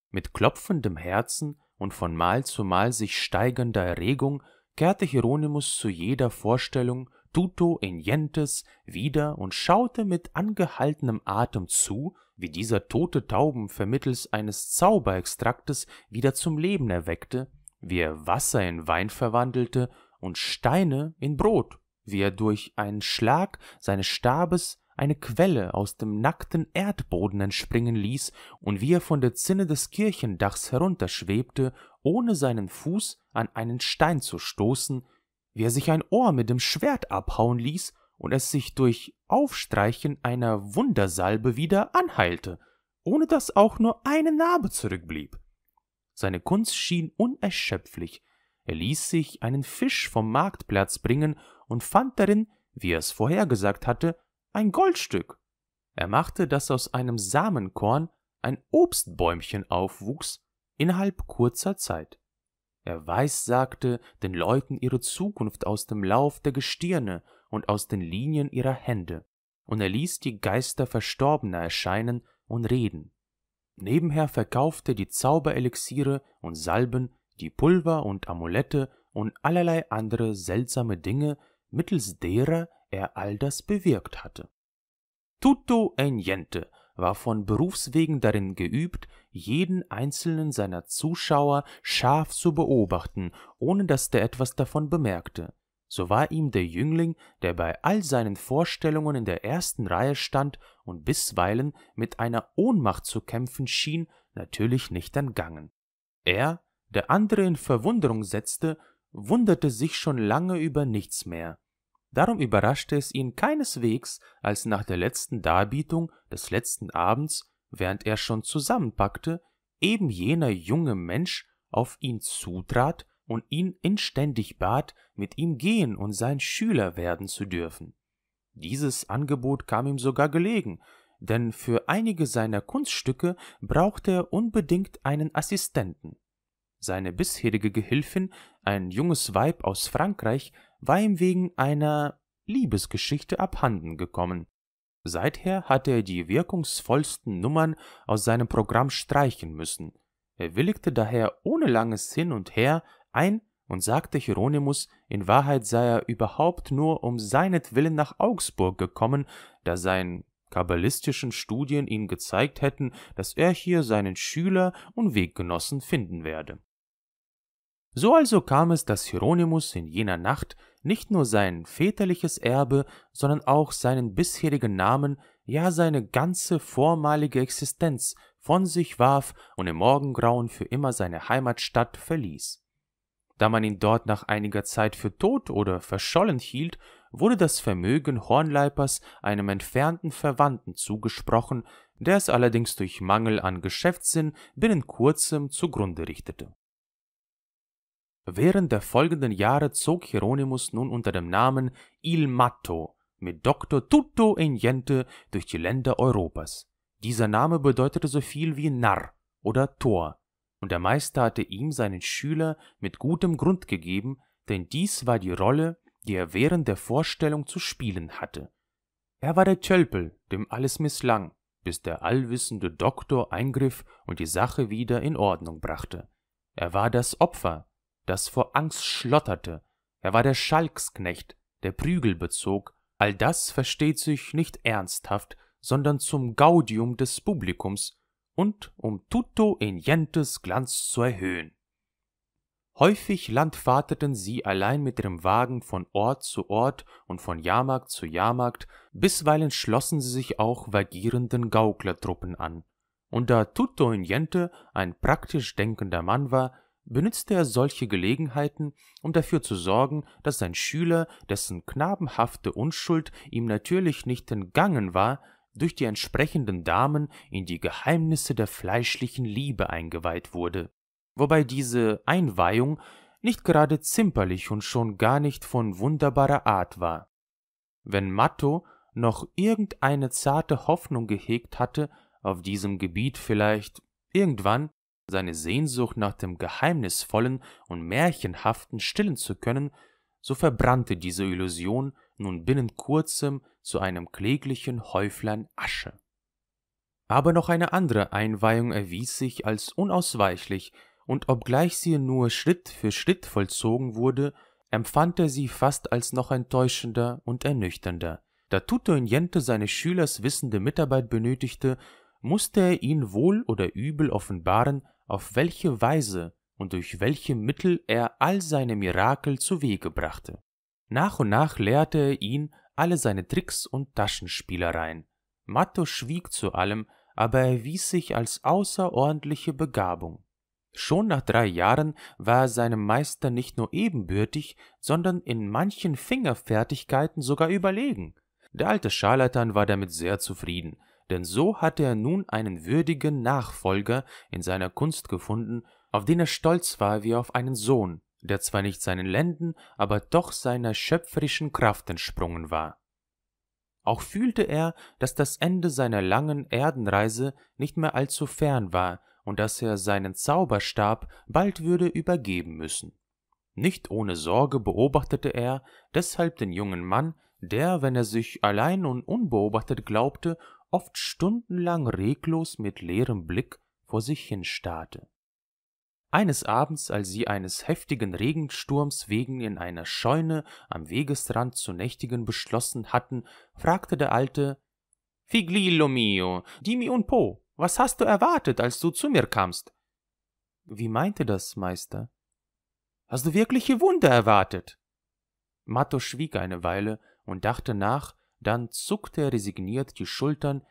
Mit klopfendem Herzen und von Mal zu Mal sich steigender Erregung kehrte Hieronymus zu jeder Vorstellung tuto in jentes wieder und schaute mit angehaltenem Atem zu, wie dieser tote Tauben vermittels eines Zauberextraktes wieder zum Leben erweckte, wie er Wasser in Wein verwandelte und Steine in Brot, wie er durch einen Schlag seines Stabes eine Quelle aus dem nackten Erdboden entspringen ließ und wie er von der Zinne des Kirchendachs herunterschwebte, ohne seinen Fuß an einen Stein zu stoßen, wie er sich ein Ohr mit dem Schwert abhauen ließ und es sich durch Aufstreichen einer Wundersalbe wieder anheilte, ohne dass auch nur eine Narbe zurückblieb. Seine Kunst schien unerschöpflich. Er ließ sich einen Fisch vom Marktplatz bringen und fand darin, wie er es vorhergesagt hatte, ein Goldstück. Er machte, dass aus einem Samenkorn ein Obstbäumchen aufwuchs innerhalb kurzer Zeit. Er weissagte den Leuten ihre Zukunft aus dem Lauf der Gestirne und aus den Linien ihrer Hände, und er ließ die Geister Verstorbener erscheinen und reden. Nebenher verkaufte die Zauberelixiere und Salben, die Pulver und Amulette und allerlei andere seltsame Dinge, mittels derer er all das bewirkt hatte. Tutto Eniente war von Berufswegen darin geübt, jeden einzelnen seiner Zuschauer scharf zu beobachten, ohne dass der etwas davon bemerkte so war ihm der Jüngling, der bei all seinen Vorstellungen in der ersten Reihe stand und bisweilen mit einer Ohnmacht zu kämpfen schien, natürlich nicht entgangen. Er, der andere in Verwunderung setzte, wunderte sich schon lange über nichts mehr. Darum überraschte es ihn keineswegs, als nach der letzten Darbietung des letzten Abends, während er schon zusammenpackte, eben jener junge Mensch auf ihn zutrat und ihn inständig bat, mit ihm gehen und sein Schüler werden zu dürfen. Dieses Angebot kam ihm sogar gelegen, denn für einige seiner Kunststücke brauchte er unbedingt einen Assistenten. Seine bisherige Gehilfin, ein junges Weib aus Frankreich, war ihm wegen einer Liebesgeschichte abhanden gekommen. Seither hatte er die wirkungsvollsten Nummern aus seinem Programm streichen müssen. Er willigte daher ohne langes Hin und Her ein und sagte Hieronymus, in Wahrheit sei er überhaupt nur um seinetwillen nach Augsburg gekommen, da sein kabbalistischen Studien ihm gezeigt hätten, dass er hier seinen Schüler und Weggenossen finden werde. So also kam es, dass Hieronymus in jener Nacht nicht nur sein väterliches Erbe, sondern auch seinen bisherigen Namen, ja seine ganze vormalige Existenz von sich warf und im Morgengrauen für immer seine Heimatstadt verließ. Da man ihn dort nach einiger Zeit für tot oder verschollen hielt, wurde das Vermögen Hornleipers einem entfernten Verwandten zugesprochen, der es allerdings durch Mangel an Geschäftssinn binnen kurzem zugrunde richtete. Während der folgenden Jahre zog Hieronymus nun unter dem Namen Il Matto mit Dr. Tutto e Niente durch die Länder Europas. Dieser Name bedeutete so viel wie Narr oder Tor, und der Meister hatte ihm seinen Schüler mit gutem Grund gegeben, denn dies war die Rolle, die er während der Vorstellung zu spielen hatte. Er war der Tölpel, dem alles misslang, bis der allwissende Doktor eingriff und die Sache wieder in Ordnung brachte. Er war das Opfer, das vor Angst schlotterte, er war der Schalksknecht, der Prügel bezog, all das versteht sich nicht ernsthaft, sondern zum Gaudium des Publikums, und um tutto in gentes Glanz zu erhöhen. Häufig landfahrteten sie allein mit ihrem Wagen von Ort zu Ort und von Jahrmarkt zu Jahrmarkt, bisweilen schlossen sie sich auch vagierenden Gauklertruppen an. Und da Tutto in Niente ein praktisch denkender Mann war, benützte er solche Gelegenheiten, um dafür zu sorgen, dass sein Schüler, dessen knabenhafte Unschuld ihm natürlich nicht entgangen war, durch die entsprechenden Damen in die Geheimnisse der fleischlichen Liebe eingeweiht wurde, wobei diese Einweihung nicht gerade zimperlich und schon gar nicht von wunderbarer Art war. Wenn Matto noch irgendeine zarte Hoffnung gehegt hatte, auf diesem Gebiet vielleicht irgendwann seine Sehnsucht nach dem Geheimnisvollen und Märchenhaften stillen zu können, so verbrannte diese Illusion nun binnen kurzem zu einem kläglichen Häuflein Asche. Aber noch eine andere Einweihung erwies sich als unausweichlich, und obgleich sie nur Schritt für Schritt vollzogen wurde, empfand er sie fast als noch enttäuschender und ernüchternder. Da Tutto Niente seines Schülers wissende Mitarbeit benötigte, musste er ihn wohl oder übel offenbaren, auf welche Weise und durch welche Mittel er all seine Mirakel zu Wege brachte. Nach und nach lehrte er ihn, alle seine Tricks und Taschenspielereien. Matto schwieg zu allem, aber erwies sich als außerordentliche Begabung. Schon nach drei Jahren war er seinem Meister nicht nur ebenbürtig, sondern in manchen Fingerfertigkeiten sogar überlegen. Der alte Scharlatan war damit sehr zufrieden, denn so hatte er nun einen würdigen Nachfolger in seiner Kunst gefunden, auf den er stolz war wie auf einen Sohn der zwar nicht seinen Lenden, aber doch seiner schöpferischen Kraft entsprungen war. Auch fühlte er, dass das Ende seiner langen Erdenreise nicht mehr allzu fern war und dass er seinen Zauberstab bald würde übergeben müssen. Nicht ohne Sorge beobachtete er deshalb den jungen Mann, der, wenn er sich allein und unbeobachtet glaubte, oft stundenlang reglos mit leerem Blick vor sich hinstarrte. Eines Abends, als sie eines heftigen Regensturms wegen in einer Scheune am Wegesrand zu nächtigen beschlossen hatten, fragte der Alte Figlillo mio, dimi un po, was hast du erwartet, als du zu mir kamst? Wie meinte das, Meister? Hast du wirkliche Wunder erwartet? Matto schwieg eine Weile und dachte nach, dann zuckte er resigniert die Schultern.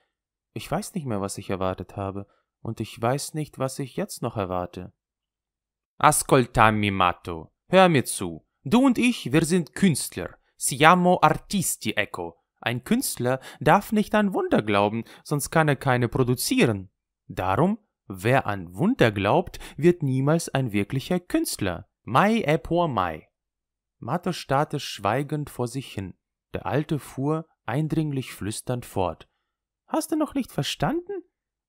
Ich weiß nicht mehr, was ich erwartet habe, und ich weiß nicht, was ich jetzt noch erwarte. Ascoltami Matto. hör mir zu. Du und ich, wir sind Künstler. Siamo artisti ecco. Ein Künstler darf nicht an Wunder glauben, sonst kann er keine produzieren. Darum, wer an Wunder glaubt, wird niemals ein wirklicher Künstler. Mai e por mai. Matto starrte schweigend vor sich hin. Der Alte fuhr eindringlich flüsternd fort. Hast du noch nicht verstanden?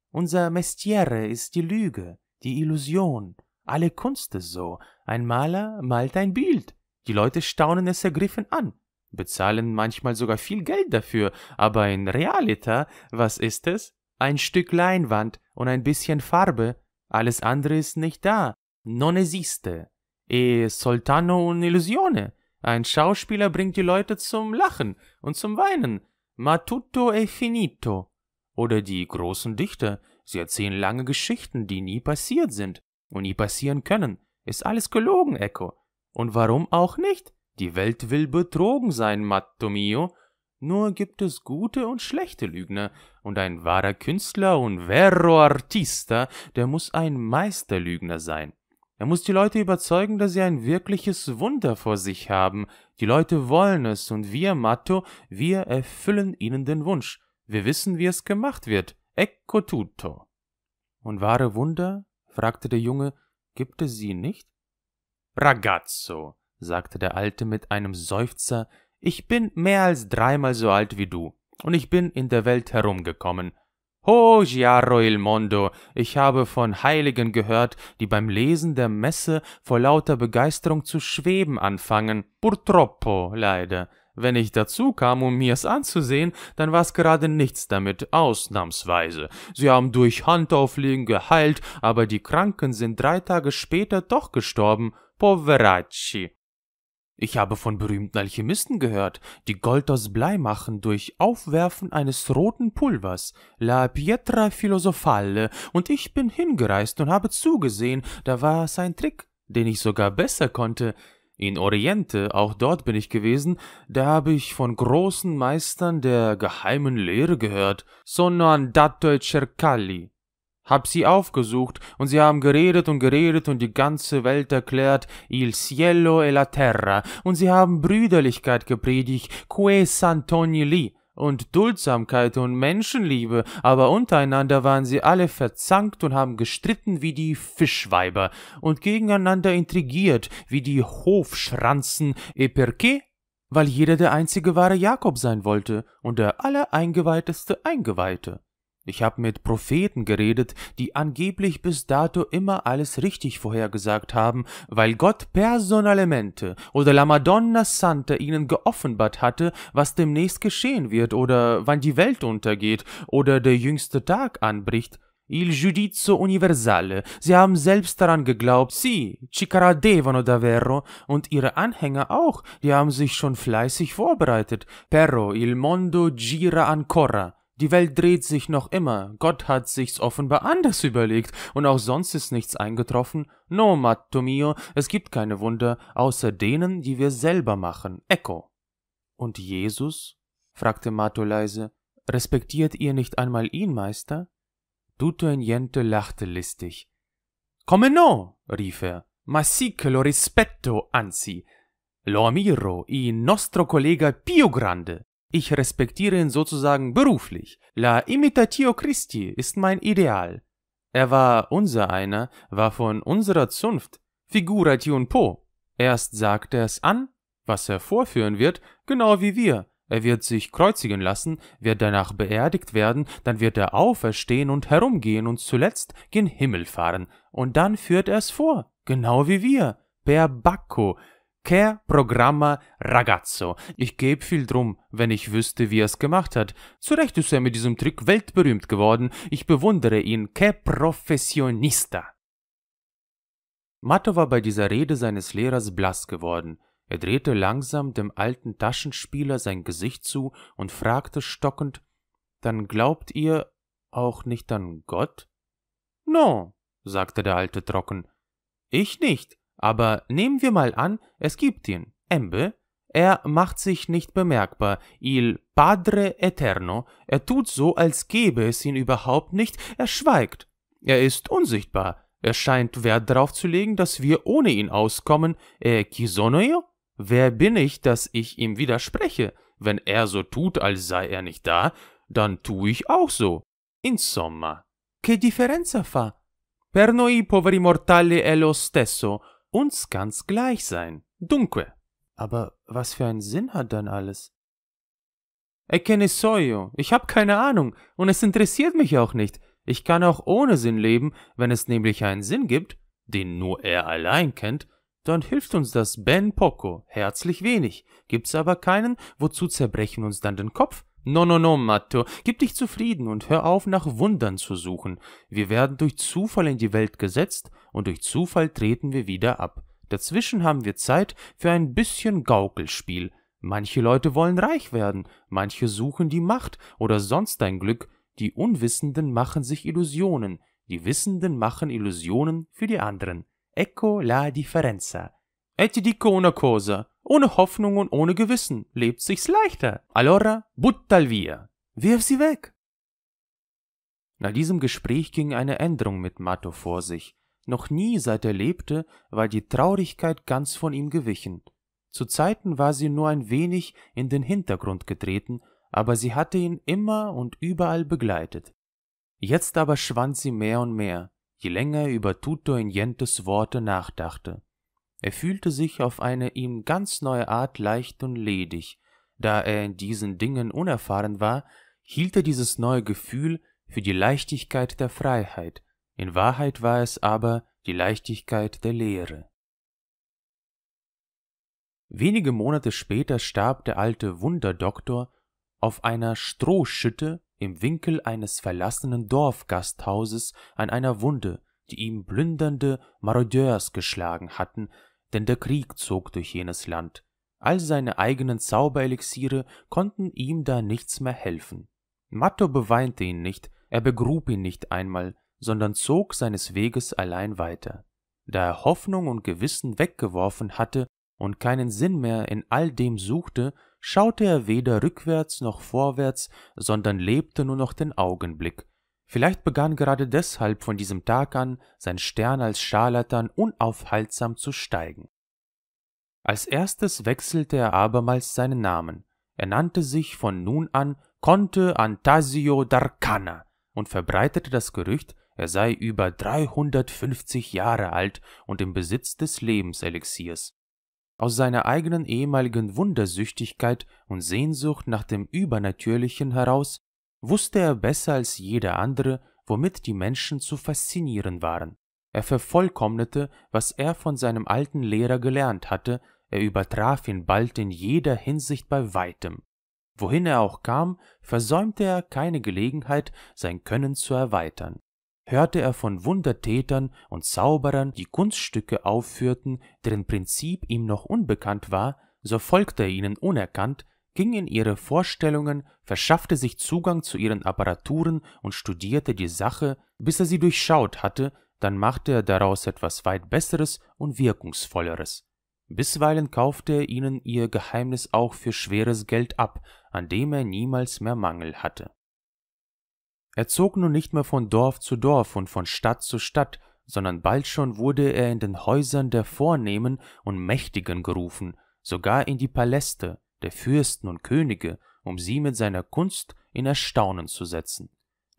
Unser Mestiere ist die Lüge, die Illusion, alle Kunst ist so. Ein Maler malt ein Bild. Die Leute staunen es ergriffen an, bezahlen manchmal sogar viel Geld dafür, aber in Realita, was ist es? Ein Stück Leinwand und ein bisschen Farbe. Alles andere ist nicht da. Non esiste. E soltano un'illusione. Ein Schauspieler bringt die Leute zum Lachen und zum Weinen. Ma tutto è finito. Oder die großen Dichter. Sie erzählen lange Geschichten, die nie passiert sind und nie passieren können. Ist alles gelogen, Echo. Und warum auch nicht? Die Welt will betrogen sein, Matto mio. Nur gibt es gute und schlechte Lügner, und ein wahrer Künstler und vero artista, der muss ein Meisterlügner sein. Er muss die Leute überzeugen, dass sie ein wirkliches Wunder vor sich haben. Die Leute wollen es, und wir, Matto, wir erfüllen ihnen den Wunsch. Wir wissen, wie es gemacht wird. Ecco tutto. Und wahre Wunder fragte der Junge, gibt es sie nicht? Ragazzo, sagte der Alte mit einem Seufzer, ich bin mehr als dreimal so alt wie du, und ich bin in der Welt herumgekommen. Ho, Giaro il Mondo, ich habe von Heiligen gehört, die beim Lesen der Messe vor lauter Begeisterung zu schweben anfangen. Purtroppo, leider. Wenn ich dazu kam, um mir's anzusehen, dann war's gerade nichts damit, ausnahmsweise. Sie haben durch Handauflegen geheilt, aber die Kranken sind drei Tage später doch gestorben. Poveracci. Ich habe von berühmten Alchemisten gehört, die Gold aus Blei machen durch Aufwerfen eines roten Pulvers, la pietra filosofale, und ich bin hingereist und habe zugesehen, da war es ein Trick, den ich sogar besser konnte. In Oriente, auch dort bin ich gewesen, da habe ich von großen Meistern der geheimen Lehre gehört, sono andato e cercalli. Hab sie aufgesucht, und sie haben geredet und geredet und die ganze Welt erklärt, il cielo e la terra, und sie haben Brüderlichkeit gepredigt, que Santoni li, und Duldsamkeit und Menschenliebe, aber untereinander waren sie alle verzankt und haben gestritten wie die Fischweiber und gegeneinander intrigiert wie die Hofschranzen et perquet, weil jeder der einzige wahre Jakob sein wollte und der allereingeweihteste Eingeweihte. Ich habe mit Propheten geredet, die angeblich bis dato immer alles richtig vorhergesagt haben, weil Gott Personalemente oder la Madonna Santa ihnen geoffenbart hatte, was demnächst geschehen wird oder wann die Welt untergeht oder der jüngste Tag anbricht. Il giudizio universale. Sie haben selbst daran geglaubt, sie, ci credevano davvero, und ihre Anhänger auch, die haben sich schon fleißig vorbereitet. Pero il mondo gira ancora. Die Welt dreht sich noch immer, Gott hat sich's offenbar anders überlegt, und auch sonst ist nichts eingetroffen. No, Matto mio, es gibt keine Wunder, außer denen, die wir selber machen. Echo. Und Jesus? fragte Matto leise. Respektiert ihr nicht einmal ihn, Meister? Duto Niente lachte listig. Come no, rief er, ma sì che lo rispetto, anzi. Lo ammiro, il nostro collega più grande. Ich respektiere ihn sozusagen beruflich. La imitatio Christi ist mein Ideal. Er war unser einer, war von unserer Zunft, figura tion po. Erst sagt er es an, was er vorführen wird, genau wie wir. Er wird sich kreuzigen lassen, wird danach beerdigt werden, dann wird er auferstehen und herumgehen und zuletzt gen Himmel fahren. Und dann führt er es vor, genau wie wir. Per Bacco, Che Programma Ragazzo. Ich gäbe viel drum, wenn ich wüsste, wie er es gemacht hat. Zu Recht ist er mit diesem Trick weltberühmt geworden. Ich bewundere ihn. Che Professionista. Matto war bei dieser Rede seines Lehrers blass geworden. Er drehte langsam dem alten Taschenspieler sein Gesicht zu und fragte stockend: Dann glaubt ihr auch nicht an Gott? No, sagte der Alte trocken. Ich nicht. Aber nehmen wir mal an, es gibt ihn, Embe. Er macht sich nicht bemerkbar, il padre eterno, er tut so, als gäbe es ihn überhaupt nicht, er schweigt, er ist unsichtbar, er scheint Wert darauf zu legen, dass wir ohne ihn auskommen, e äh, chi sono io? Wer bin ich, dass ich ihm widerspreche? Wenn er so tut, als sei er nicht da, dann tu ich auch so. Insomma, che differenza fa? Per noi poveri mortali è lo stesso, uns ganz gleich sein, dunque. Aber was für einen Sinn hat dann alles? Ich kenne Soyo, ich habe keine Ahnung und es interessiert mich auch nicht. Ich kann auch ohne Sinn leben, wenn es nämlich einen Sinn gibt, den nur er allein kennt, dann hilft uns das Ben Poco herzlich wenig. Gibt's aber keinen, wozu zerbrechen uns dann den Kopf? No, no, no, Matto, gib dich zufrieden und hör auf, nach Wundern zu suchen. Wir werden durch Zufall in die Welt gesetzt und durch Zufall treten wir wieder ab. Dazwischen haben wir Zeit für ein bisschen Gaukelspiel. Manche Leute wollen reich werden, manche suchen die Macht oder sonst ein Glück. Die Unwissenden machen sich Illusionen, die Wissenden machen Illusionen für die anderen. Ecco la differenza. E dico una cosa. Ohne Hoffnung und ohne Gewissen lebt sich's leichter. Allora, buttal via. Wirf sie weg. Nach diesem Gespräch ging eine Änderung mit Matto vor sich. Noch nie seit er lebte, war die Traurigkeit ganz von ihm gewichen. Zu Zeiten war sie nur ein wenig in den Hintergrund getreten, aber sie hatte ihn immer und überall begleitet. Jetzt aber schwand sie mehr und mehr, je länger er über Tuto in Inientes Worte nachdachte. Er fühlte sich auf eine ihm ganz neue Art leicht und ledig. Da er in diesen Dingen unerfahren war, hielt er dieses neue Gefühl für die Leichtigkeit der Freiheit, in Wahrheit war es aber die Leichtigkeit der Lehre. Wenige Monate später starb der alte Wunderdoktor auf einer Strohschütte im Winkel eines verlassenen Dorfgasthauses an einer Wunde, die ihm plündernde Marodeurs geschlagen hatten, denn der Krieg zog durch jenes Land, all seine eigenen Zauberelixiere konnten ihm da nichts mehr helfen. Matto beweinte ihn nicht, er begrub ihn nicht einmal, sondern zog seines Weges allein weiter. Da er Hoffnung und Gewissen weggeworfen hatte und keinen Sinn mehr in all dem suchte, schaute er weder rückwärts noch vorwärts, sondern lebte nur noch den Augenblick, Vielleicht begann gerade deshalb von diesem Tag an sein Stern als Scharlatan unaufhaltsam zu steigen. Als erstes wechselte er abermals seinen Namen. Er nannte sich von nun an Conte Antasio d'Arcana und verbreitete das Gerücht, er sei über 350 Jahre alt und im Besitz des Lebenselixiers. Aus seiner eigenen ehemaligen Wundersüchtigkeit und Sehnsucht nach dem Übernatürlichen heraus wusste er besser als jeder andere, womit die Menschen zu faszinieren waren. Er vervollkommnete, was er von seinem alten Lehrer gelernt hatte, er übertraf ihn bald in jeder Hinsicht bei weitem. Wohin er auch kam, versäumte er keine Gelegenheit, sein Können zu erweitern. Hörte er von Wundertätern und Zauberern, die Kunststücke aufführten, deren Prinzip ihm noch unbekannt war, so folgte er ihnen unerkannt, ging in ihre Vorstellungen, verschaffte sich Zugang zu ihren Apparaturen und studierte die Sache, bis er sie durchschaut hatte, dann machte er daraus etwas weit Besseres und Wirkungsvolleres. Bisweilen kaufte er ihnen ihr Geheimnis auch für schweres Geld ab, an dem er niemals mehr Mangel hatte. Er zog nun nicht mehr von Dorf zu Dorf und von Stadt zu Stadt, sondern bald schon wurde er in den Häusern der Vornehmen und Mächtigen gerufen, sogar in die Paläste, der Fürsten und Könige, um sie mit seiner Kunst in Erstaunen zu setzen.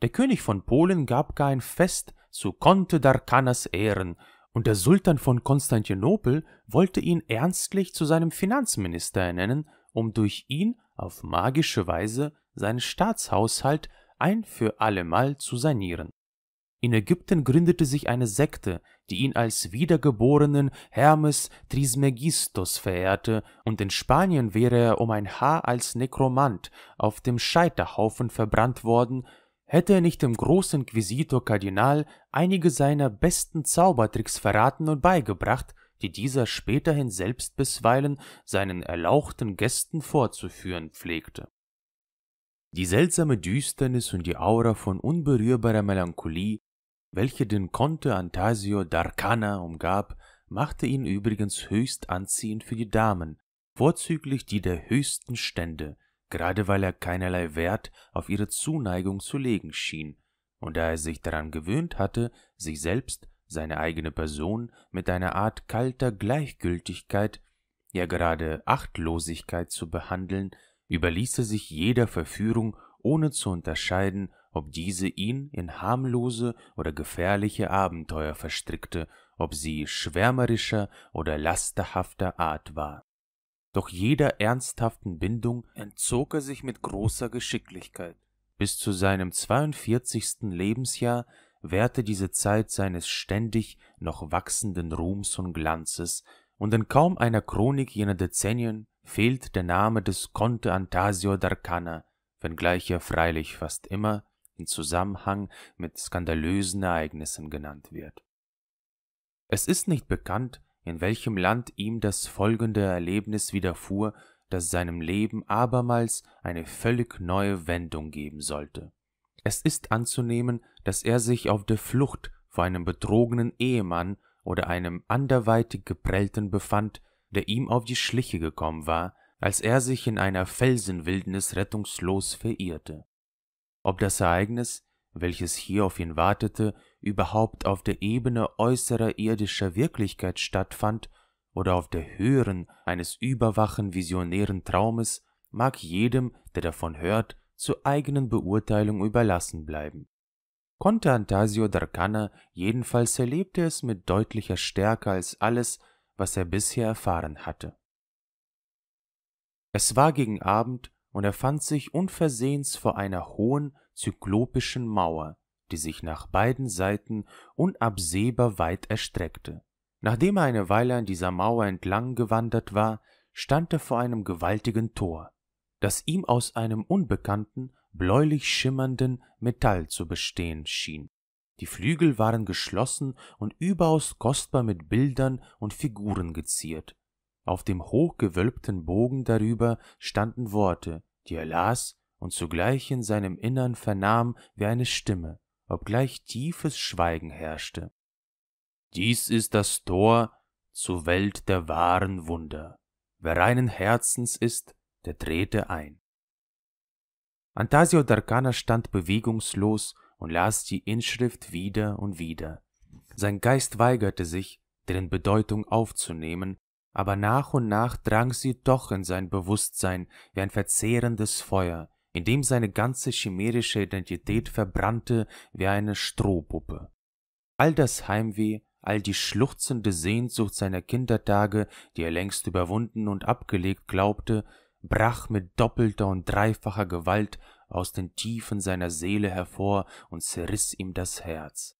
Der König von Polen gab gar ein Fest zu Conte d'Arcanas Ehren, und der Sultan von Konstantinopel wollte ihn ernstlich zu seinem Finanzminister ernennen, um durch ihn auf magische Weise seinen Staatshaushalt ein für allemal zu sanieren in Ägypten gründete sich eine Sekte, die ihn als wiedergeborenen Hermes Trismegistos verehrte, und in Spanien wäre er um ein Haar als Nekromant auf dem Scheiterhaufen verbrannt worden, hätte er nicht dem Großinquisitor Kardinal einige seiner besten Zaubertricks verraten und beigebracht, die dieser späterhin selbst bisweilen seinen erlauchten Gästen vorzuführen pflegte. Die seltsame Düsternis und die Aura von unberührbarer Melancholie welche den Conte Antasio d'Arcana umgab, machte ihn übrigens höchst anziehend für die Damen, vorzüglich die der höchsten Stände, gerade weil er keinerlei Wert auf ihre Zuneigung zu legen schien, und da er sich daran gewöhnt hatte, sich selbst, seine eigene Person, mit einer Art kalter Gleichgültigkeit, ja gerade Achtlosigkeit zu behandeln, überließ er sich jeder Verführung, ohne zu unterscheiden, ob diese ihn in harmlose oder gefährliche Abenteuer verstrickte, ob sie schwärmerischer oder lasterhafter Art war. Doch jeder ernsthaften Bindung entzog er sich mit großer Geschicklichkeit. Bis zu seinem 42. Lebensjahr währte diese Zeit seines ständig noch wachsenden Ruhms und Glanzes, und in kaum einer Chronik jener Dezennien fehlt der Name des Conte Antasio d'Arcana, wenngleich er freilich fast immer in Zusammenhang mit skandalösen Ereignissen genannt wird. Es ist nicht bekannt, in welchem Land ihm das folgende Erlebnis widerfuhr, das seinem Leben abermals eine völlig neue Wendung geben sollte. Es ist anzunehmen, dass er sich auf der Flucht vor einem betrogenen Ehemann oder einem anderweitig geprellten befand, der ihm auf die Schliche gekommen war, als er sich in einer Felsenwildnis rettungslos verirrte ob das Ereignis, welches hier auf ihn wartete, überhaupt auf der Ebene äußerer irdischer Wirklichkeit stattfand oder auf der höheren eines überwachen visionären Traumes, mag jedem, der davon hört, zur eigenen Beurteilung überlassen bleiben. Konnte Antasio d'Arcana jedenfalls erlebte es mit deutlicher Stärke als alles, was er bisher erfahren hatte. Es war gegen Abend, und er fand sich unversehens vor einer hohen, zyklopischen Mauer, die sich nach beiden Seiten unabsehbar weit erstreckte. Nachdem er eine Weile an dieser Mauer entlang gewandert war, stand er vor einem gewaltigen Tor, das ihm aus einem unbekannten, bläulich schimmernden Metall zu bestehen schien. Die Flügel waren geschlossen und überaus kostbar mit Bildern und Figuren geziert, auf dem hochgewölbten Bogen darüber standen Worte, die er las und zugleich in seinem Innern vernahm wie eine Stimme, obgleich tiefes Schweigen herrschte. Dies ist das Tor zur Welt der wahren Wunder. Wer reinen Herzens ist, der trete ein. Antasio Darkana stand bewegungslos und las die Inschrift wieder und wieder. Sein Geist weigerte sich, deren Bedeutung aufzunehmen, aber nach und nach drang sie doch in sein Bewusstsein wie ein verzehrendes Feuer, in dem seine ganze chimärische Identität verbrannte wie eine Strohpuppe. All das Heimweh, all die schluchzende Sehnsucht seiner Kindertage, die er längst überwunden und abgelegt glaubte, brach mit doppelter und dreifacher Gewalt aus den Tiefen seiner Seele hervor und zerriss ihm das Herz.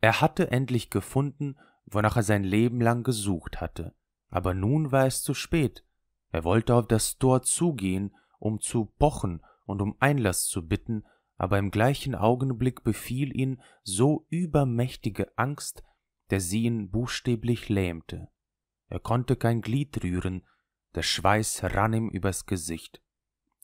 Er hatte endlich gefunden, wonach er sein Leben lang gesucht hatte. Aber nun war es zu spät. Er wollte auf das Tor zugehen, um zu pochen und um Einlass zu bitten, aber im gleichen Augenblick befiel ihn so übermächtige Angst, der sie ihn buchstäblich lähmte. Er konnte kein Glied rühren, der Schweiß rann ihm übers Gesicht.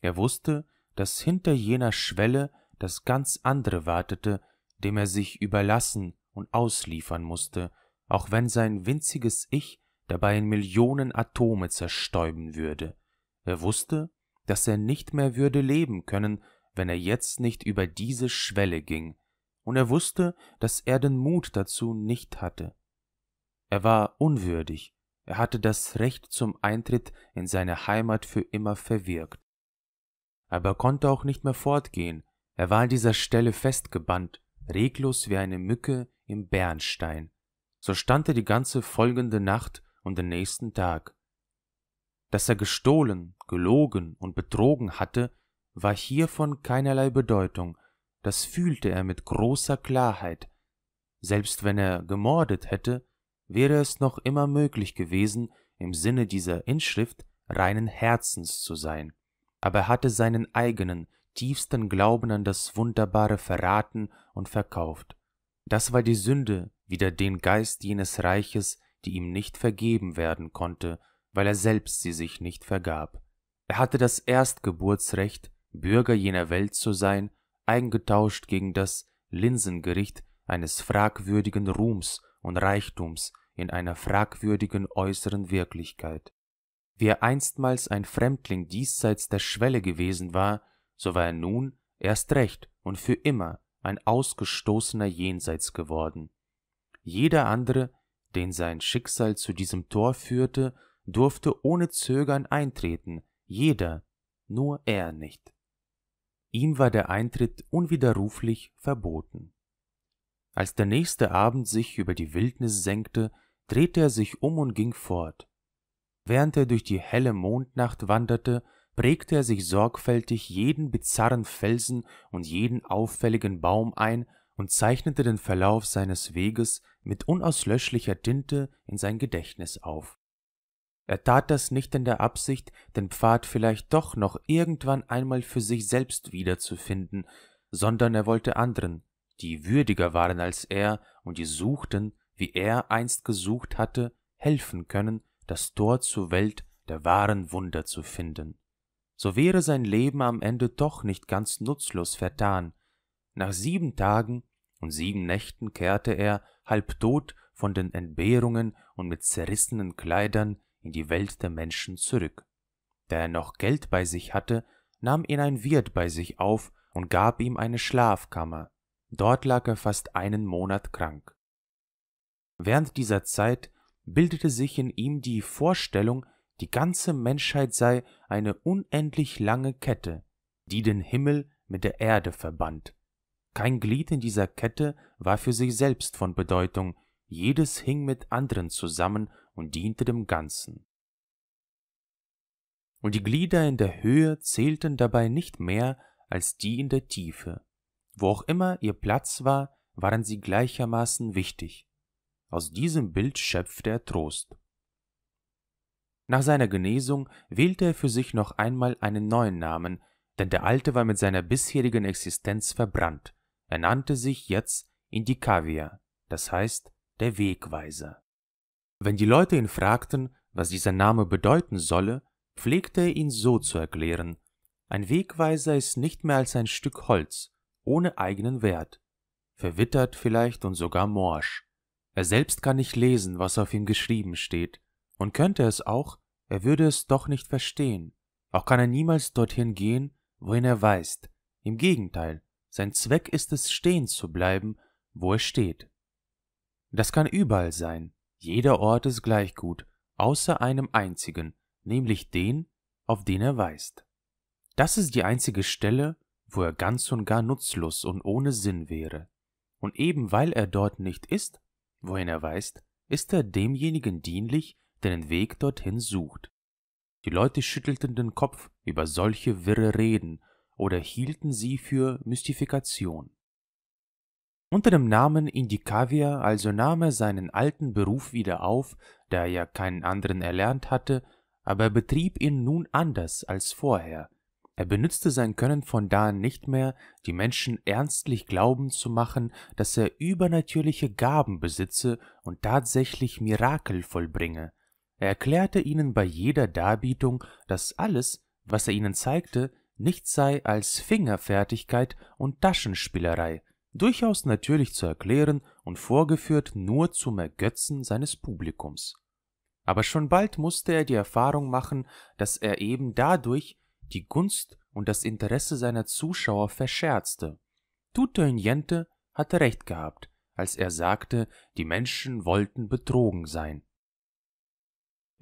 Er wusste, dass hinter jener Schwelle das ganz andere wartete, dem er sich überlassen und ausliefern musste, auch wenn sein winziges Ich dabei in Millionen Atome zerstäuben würde. Er wusste, dass er nicht mehr würde leben können, wenn er jetzt nicht über diese Schwelle ging, und er wusste, dass er den Mut dazu nicht hatte. Er war unwürdig, er hatte das Recht zum Eintritt in seine Heimat für immer verwirkt. Aber er konnte auch nicht mehr fortgehen, er war an dieser Stelle festgebannt, reglos wie eine Mücke im Bernstein. So stand er die ganze folgende Nacht und den nächsten Tag. Dass er gestohlen, gelogen und betrogen hatte, war hier von keinerlei Bedeutung, das fühlte er mit großer Klarheit. Selbst wenn er gemordet hätte, wäre es noch immer möglich gewesen, im Sinne dieser Inschrift reinen Herzens zu sein. Aber er hatte seinen eigenen, tiefsten Glauben an das Wunderbare verraten und verkauft. Das weil die Sünde wider den Geist jenes Reiches, die ihm nicht vergeben werden konnte, weil er selbst sie sich nicht vergab. Er hatte das Erstgeburtsrecht, Bürger jener Welt zu sein, eingetauscht gegen das Linsengericht eines fragwürdigen Ruhms und Reichtums in einer fragwürdigen äußeren Wirklichkeit. Wie er einstmals ein Fremdling diesseits der Schwelle gewesen war, so war er nun erst recht und für immer ein ausgestoßener Jenseits geworden. Jeder andere, den sein Schicksal zu diesem Tor führte, durfte ohne Zögern eintreten, jeder, nur er nicht. Ihm war der Eintritt unwiderruflich verboten. Als der nächste Abend sich über die Wildnis senkte, drehte er sich um und ging fort. Während er durch die helle Mondnacht wanderte, prägte er sich sorgfältig jeden bizarren Felsen und jeden auffälligen Baum ein und zeichnete den Verlauf seines Weges mit unauslöschlicher Tinte in sein Gedächtnis auf. Er tat das nicht in der Absicht, den Pfad vielleicht doch noch irgendwann einmal für sich selbst wiederzufinden, sondern er wollte anderen, die würdiger waren als er und die suchten, wie er einst gesucht hatte, helfen können, das Tor zur Welt der wahren Wunder zu finden so wäre sein Leben am Ende doch nicht ganz nutzlos vertan. Nach sieben Tagen und sieben Nächten kehrte er, halbtot von den Entbehrungen und mit zerrissenen Kleidern, in die Welt der Menschen zurück. Da er noch Geld bei sich hatte, nahm ihn ein Wirt bei sich auf und gab ihm eine Schlafkammer. Dort lag er fast einen Monat krank. Während dieser Zeit bildete sich in ihm die Vorstellung, die ganze Menschheit sei eine unendlich lange Kette, die den Himmel mit der Erde verband. Kein Glied in dieser Kette war für sich selbst von Bedeutung, jedes hing mit anderen zusammen und diente dem Ganzen. Und die Glieder in der Höhe zählten dabei nicht mehr als die in der Tiefe. Wo auch immer ihr Platz war, waren sie gleichermaßen wichtig. Aus diesem Bild schöpfte er Trost. Nach seiner Genesung wählte er für sich noch einmal einen neuen Namen, denn der alte war mit seiner bisherigen Existenz verbrannt. Er nannte sich jetzt Indicavia, das heißt der Wegweiser. Wenn die Leute ihn fragten, was dieser Name bedeuten solle, pflegte er ihn so zu erklären. Ein Wegweiser ist nicht mehr als ein Stück Holz, ohne eigenen Wert, verwittert vielleicht und sogar morsch. Er selbst kann nicht lesen, was auf ihm geschrieben steht, und könnte es auch, er würde es doch nicht verstehen. Auch kann er niemals dorthin gehen, wohin er weist. Im Gegenteil, sein Zweck ist es, stehen zu bleiben, wo er steht. Das kann überall sein, jeder Ort ist gleich gut, außer einem einzigen, nämlich den, auf den er weist. Das ist die einzige Stelle, wo er ganz und gar nutzlos und ohne Sinn wäre. Und eben weil er dort nicht ist, wohin er weist, ist er demjenigen dienlich, der den Weg dorthin sucht. Die Leute schüttelten den Kopf über solche wirre Reden oder hielten sie für Mystifikation. Unter dem Namen Indikavia also nahm er seinen alten Beruf wieder auf, da er ja keinen anderen erlernt hatte, aber er betrieb ihn nun anders als vorher. Er benützte sein Können von da an nicht mehr, die Menschen ernstlich glauben zu machen, dass er übernatürliche Gaben besitze und tatsächlich Mirakel vollbringe. Er erklärte ihnen bei jeder Darbietung, dass alles, was er ihnen zeigte, nichts sei als Fingerfertigkeit und Taschenspielerei, durchaus natürlich zu erklären und vorgeführt nur zum Ergötzen seines Publikums. Aber schon bald musste er die Erfahrung machen, dass er eben dadurch die Gunst und das Interesse seiner Zuschauer verscherzte. Tutor Niente hatte recht gehabt, als er sagte, die Menschen wollten betrogen sein.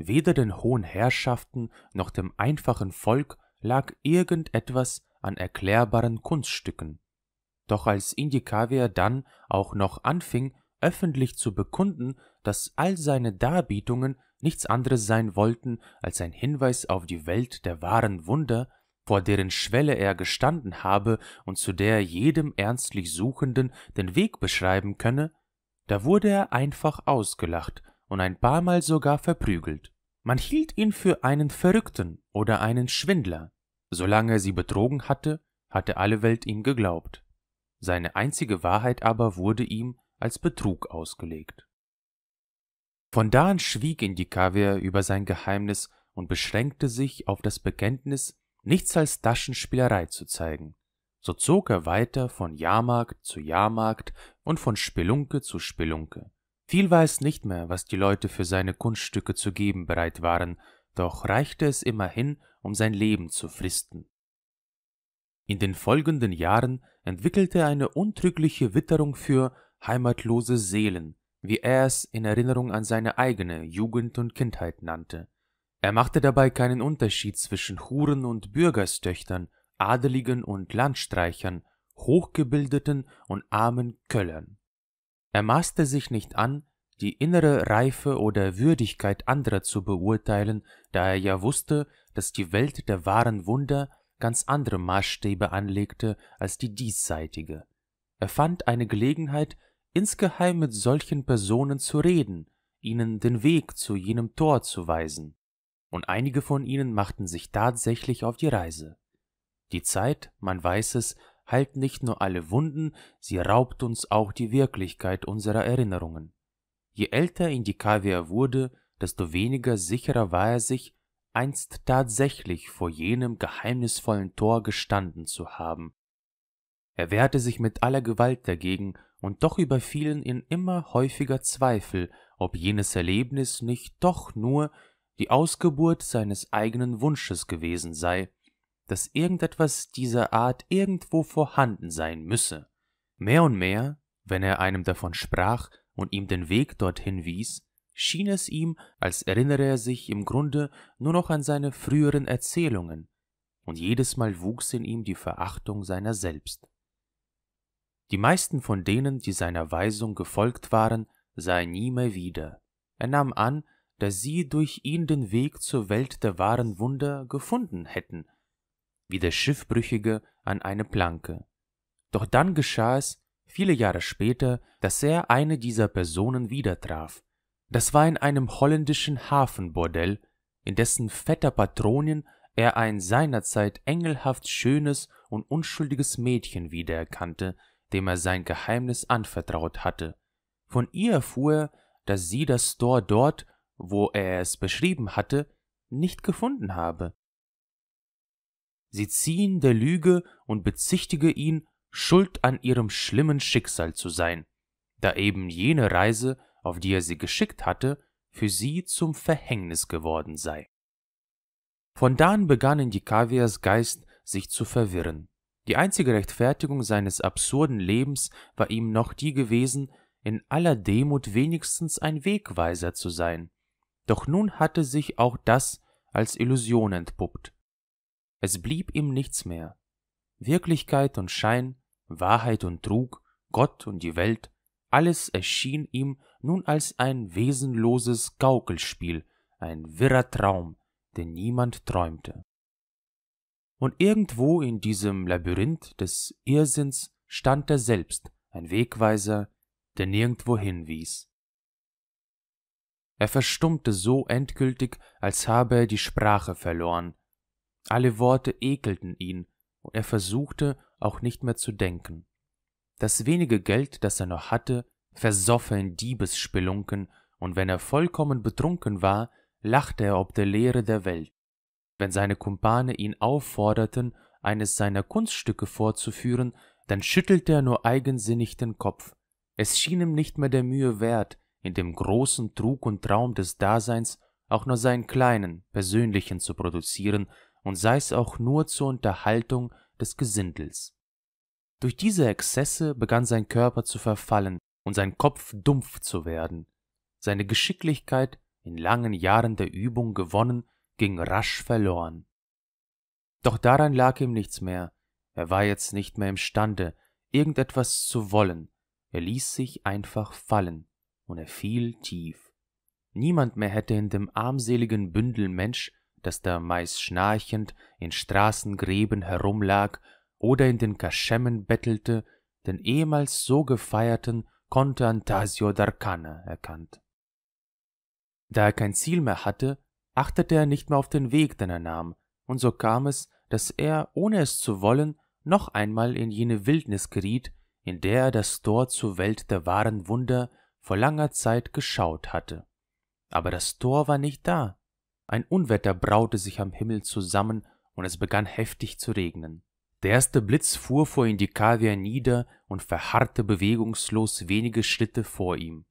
Weder den hohen Herrschaften noch dem einfachen Volk lag irgendetwas an erklärbaren Kunststücken. Doch als Indikavier dann auch noch anfing, öffentlich zu bekunden, dass all seine Darbietungen nichts anderes sein wollten als ein Hinweis auf die Welt der wahren Wunder, vor deren Schwelle er gestanden habe und zu der jedem ernstlich Suchenden den Weg beschreiben könne, da wurde er einfach ausgelacht und ein paar Mal sogar verprügelt. Man hielt ihn für einen Verrückten oder einen Schwindler. Solange er sie betrogen hatte, hatte alle Welt ihm geglaubt. Seine einzige Wahrheit aber wurde ihm als Betrug ausgelegt. Von da an schwieg Indikavier über sein Geheimnis und beschränkte sich auf das Bekenntnis, nichts als Taschenspielerei zu zeigen. So zog er weiter von Jahrmarkt zu Jahrmarkt und von Spelunke zu Spelunke, viel war es nicht mehr, was die Leute für seine Kunststücke zu geben bereit waren, doch reichte es immerhin, um sein Leben zu fristen. In den folgenden Jahren entwickelte eine untrügliche Witterung für heimatlose Seelen, wie er es in Erinnerung an seine eigene Jugend und Kindheit nannte. Er machte dabei keinen Unterschied zwischen Huren und Bürgerstöchtern, Adeligen und Landstreichern, Hochgebildeten und armen Köllern. Er maßte sich nicht an, die innere Reife oder Würdigkeit anderer zu beurteilen, da er ja wusste, dass die Welt der wahren Wunder ganz andere Maßstäbe anlegte als die diesseitige. Er fand eine Gelegenheit, insgeheim mit solchen Personen zu reden, ihnen den Weg zu jenem Tor zu weisen, und einige von ihnen machten sich tatsächlich auf die Reise. Die Zeit, man weiß es, heilt nicht nur alle Wunden, sie raubt uns auch die Wirklichkeit unserer Erinnerungen. Je älter Indikavi er wurde, desto weniger sicherer war er sich, einst tatsächlich vor jenem geheimnisvollen Tor gestanden zu haben. Er wehrte sich mit aller Gewalt dagegen, und doch überfielen ihn immer häufiger Zweifel, ob jenes Erlebnis nicht doch nur die Ausgeburt seines eigenen Wunsches gewesen sei, dass irgendetwas dieser Art irgendwo vorhanden sein müsse. Mehr und mehr, wenn er einem davon sprach und ihm den Weg dorthin wies, schien es ihm, als erinnere er sich im Grunde nur noch an seine früheren Erzählungen, und jedes Mal wuchs in ihm die Verachtung seiner selbst. Die meisten von denen, die seiner Weisung gefolgt waren, sah er nie mehr wieder. Er nahm an, dass sie durch ihn den Weg zur Welt der wahren Wunder gefunden hätten, wie der Schiffbrüchige an eine Planke. Doch dann geschah es, viele Jahre später, dass er eine dieser Personen wieder traf. Das war in einem holländischen Hafenbordell, in dessen fetter Patronin er ein seinerzeit engelhaft schönes und unschuldiges Mädchen wiedererkannte, dem er sein Geheimnis anvertraut hatte. Von ihr erfuhr er, dass sie das Tor dort, wo er es beschrieben hatte, nicht gefunden habe. Sie ziehen der Lüge und bezichtige ihn, schuld an ihrem schlimmen Schicksal zu sein, da eben jene Reise, auf die er sie geschickt hatte, für sie zum Verhängnis geworden sei. Von da an begannen die Kavias Geist sich zu verwirren. Die einzige Rechtfertigung seines absurden Lebens war ihm noch die gewesen, in aller Demut wenigstens ein Wegweiser zu sein. Doch nun hatte sich auch das als Illusion entpuppt. Es blieb ihm nichts mehr. Wirklichkeit und Schein, Wahrheit und Trug, Gott und die Welt, alles erschien ihm nun als ein wesenloses Gaukelspiel, ein wirrer Traum, den niemand träumte. Und irgendwo in diesem Labyrinth des Irrsinns stand er selbst, ein Wegweiser, der nirgendwo hinwies. Er verstummte so endgültig, als habe er die Sprache verloren, alle Worte ekelten ihn, und er versuchte auch nicht mehr zu denken. Das wenige Geld, das er noch hatte, versoff er in Diebesspelunken, und wenn er vollkommen betrunken war, lachte er ob der Lehre der Welt. Wenn seine Kumpane ihn aufforderten, eines seiner Kunststücke vorzuführen, dann schüttelte er nur eigensinnig den Kopf. Es schien ihm nicht mehr der Mühe wert, in dem großen Trug und Traum des Daseins auch nur seinen kleinen, persönlichen zu produzieren, und sei es auch nur zur Unterhaltung des Gesindels. Durch diese Exzesse begann sein Körper zu verfallen und sein Kopf dumpf zu werden. Seine Geschicklichkeit, in langen Jahren der Übung gewonnen, ging rasch verloren. Doch daran lag ihm nichts mehr, er war jetzt nicht mehr imstande, irgendetwas zu wollen, er ließ sich einfach fallen, und er fiel tief. Niemand mehr hätte in dem armseligen Bündel Mensch dass der Mais schnarchend in Straßengräben herumlag oder in den Kaschemmen bettelte, den ehemals so gefeierten Conte Antasio d'Arcana erkannt. Da er kein Ziel mehr hatte, achtete er nicht mehr auf den Weg, den er nahm, und so kam es, dass er, ohne es zu wollen, noch einmal in jene Wildnis geriet, in der er das Tor zur Welt der wahren Wunder vor langer Zeit geschaut hatte. Aber das Tor war nicht da, ein Unwetter braute sich am Himmel zusammen und es begann heftig zu regnen. Der erste Blitz fuhr vor Indikavia nieder und verharrte bewegungslos wenige Schritte vor ihm.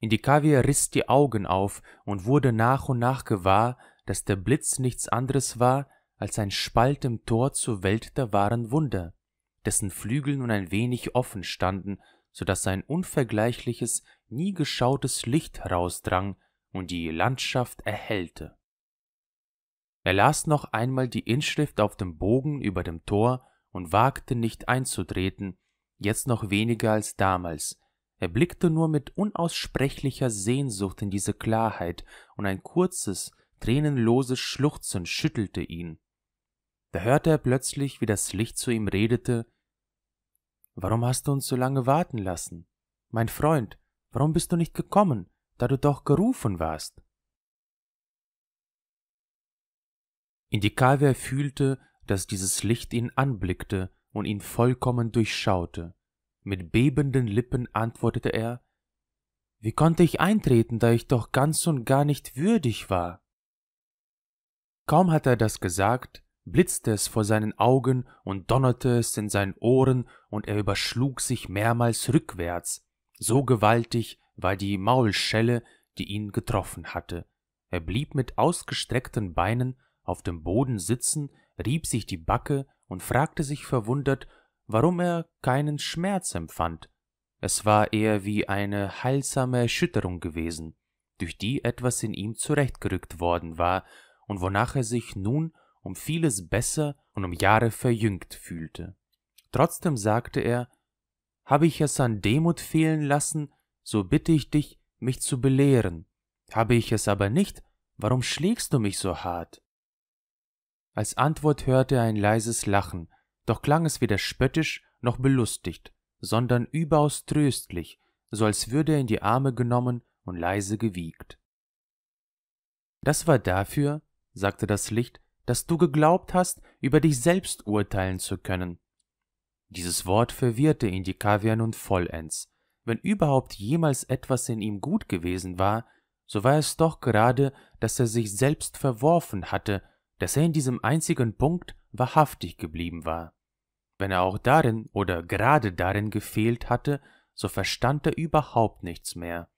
Indikavia riss die Augen auf und wurde nach und nach gewahr, dass der Blitz nichts anderes war als ein Spalt im Tor zur Welt der wahren Wunder, dessen Flügel nun ein wenig offen standen, so daß ein unvergleichliches, nie geschautes Licht herausdrang und die Landschaft erhellte er las noch einmal die Inschrift auf dem Bogen über dem Tor und wagte nicht einzutreten, jetzt noch weniger als damals. Er blickte nur mit unaussprechlicher Sehnsucht in diese Klarheit, und ein kurzes, tränenloses Schluchzen schüttelte ihn. Da hörte er plötzlich, wie das Licht zu ihm redete Warum hast du uns so lange warten lassen? Mein Freund, warum bist du nicht gekommen, da du doch gerufen warst? Indikavir fühlte, dass dieses Licht ihn anblickte und ihn vollkommen durchschaute. Mit bebenden Lippen antwortete er Wie konnte ich eintreten, da ich doch ganz und gar nicht würdig war? Kaum hatte er das gesagt, blitzte es vor seinen Augen und donnerte es in seinen Ohren, und er überschlug sich mehrmals rückwärts, so gewaltig war die Maulschelle, die ihn getroffen hatte. Er blieb mit ausgestreckten Beinen auf dem Boden sitzen, rieb sich die Backe und fragte sich verwundert, warum er keinen Schmerz empfand. Es war eher wie eine heilsame Erschütterung gewesen, durch die etwas in ihm zurechtgerückt worden war und wonach er sich nun um vieles besser und um Jahre verjüngt fühlte. Trotzdem sagte er, habe ich es an Demut fehlen lassen, so bitte ich dich, mich zu belehren. Habe ich es aber nicht, warum schlägst du mich so hart? Als Antwort hörte er ein leises Lachen, doch klang es weder spöttisch noch belustigt, sondern überaus tröstlich, so als würde er in die Arme genommen und leise gewiegt. Das war dafür, sagte das Licht, dass du geglaubt hast, über dich selbst urteilen zu können. Dieses Wort verwirrte ihn die Kaviar nun vollends. Wenn überhaupt jemals etwas in ihm gut gewesen war, so war es doch gerade, dass er sich selbst verworfen hatte dass er in diesem einzigen Punkt wahrhaftig geblieben war. Wenn er auch darin oder gerade darin gefehlt hatte, so verstand er überhaupt nichts mehr.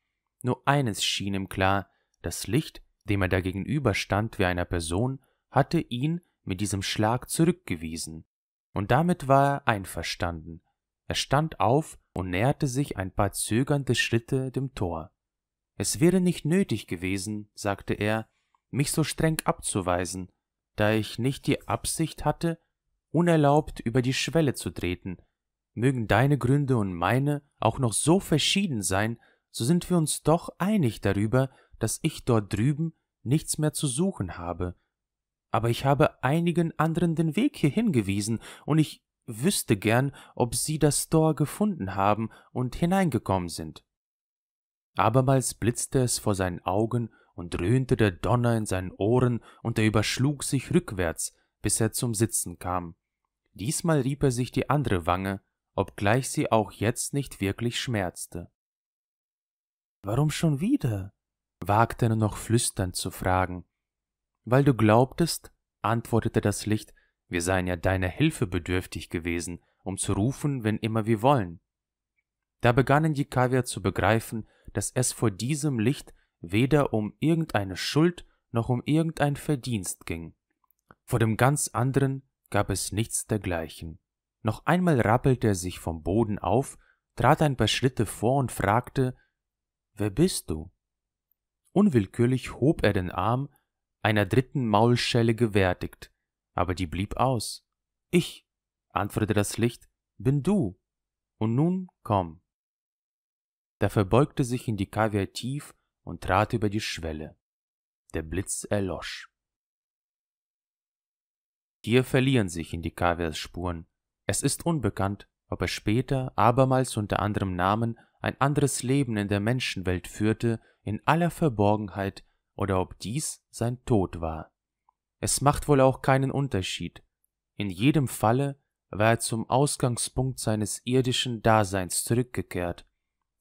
Nur eines schien ihm klar, das Licht, dem er dagegenüber stand wie einer Person, hatte ihn mit diesem Schlag zurückgewiesen, und damit war er einverstanden. Er stand auf und näherte sich ein paar zögernde Schritte dem Tor. Es wäre nicht nötig gewesen, sagte er, mich so streng abzuweisen, da ich nicht die Absicht hatte, unerlaubt über die Schwelle zu treten. Mögen deine Gründe und meine auch noch so verschieden sein, so sind wir uns doch einig darüber, dass ich dort drüben nichts mehr zu suchen habe. Aber ich habe einigen anderen den Weg hier hingewiesen, und ich wüsste gern, ob sie das Tor gefunden haben und hineingekommen sind. Abermals blitzte es vor seinen Augen und dröhnte der Donner in seinen Ohren, und er überschlug sich rückwärts, bis er zum Sitzen kam. Diesmal rieb er sich die andere Wange, obgleich sie auch jetzt nicht wirklich schmerzte. Warum schon wieder? wagte er noch flüsternd zu fragen. Weil du glaubtest, antwortete das Licht, wir seien ja deiner Hilfe bedürftig gewesen, um zu rufen, wenn immer wir wollen. Da begannen die Kaviar zu begreifen, dass es vor diesem Licht weder um irgendeine Schuld noch um irgendein Verdienst ging. Vor dem ganz anderen gab es nichts dergleichen. Noch einmal rappelte er sich vom Boden auf, trat ein paar Schritte vor und fragte Wer bist du? Unwillkürlich hob er den Arm, einer dritten Maulschelle gewärtigt, aber die blieb aus. Ich, antwortete das Licht, bin du. Und nun komm. Da verbeugte sich in die Kaviar tief und trat über die Schwelle. Der Blitz erlosch. Hier verlieren sich in die Kaviars Spuren. Es ist unbekannt, ob er später abermals unter anderem Namen ein anderes Leben in der Menschenwelt führte, in aller Verborgenheit, oder ob dies sein Tod war. Es macht wohl auch keinen Unterschied. In jedem Falle war er zum Ausgangspunkt seines irdischen Daseins zurückgekehrt,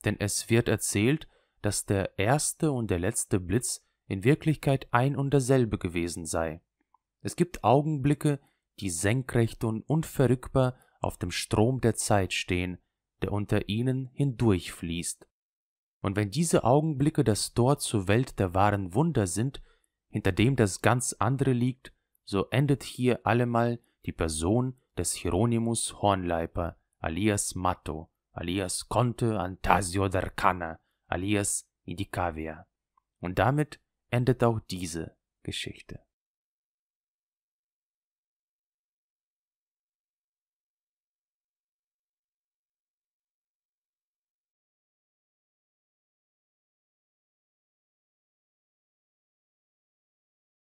denn es wird erzählt, dass der erste und der letzte Blitz in Wirklichkeit ein und derselbe gewesen sei. Es gibt Augenblicke, die senkrecht und unverrückbar auf dem Strom der Zeit stehen, der unter ihnen hindurchfließt. Und wenn diese Augenblicke das Tor zur Welt der wahren Wunder sind, hinter dem das ganz andere liegt, so endet hier allemal die Person des Hieronymus Hornleiper, alias Matto, alias Conte Antasio d'Arcana, alias Idikavia. Und damit endet auch diese Geschichte.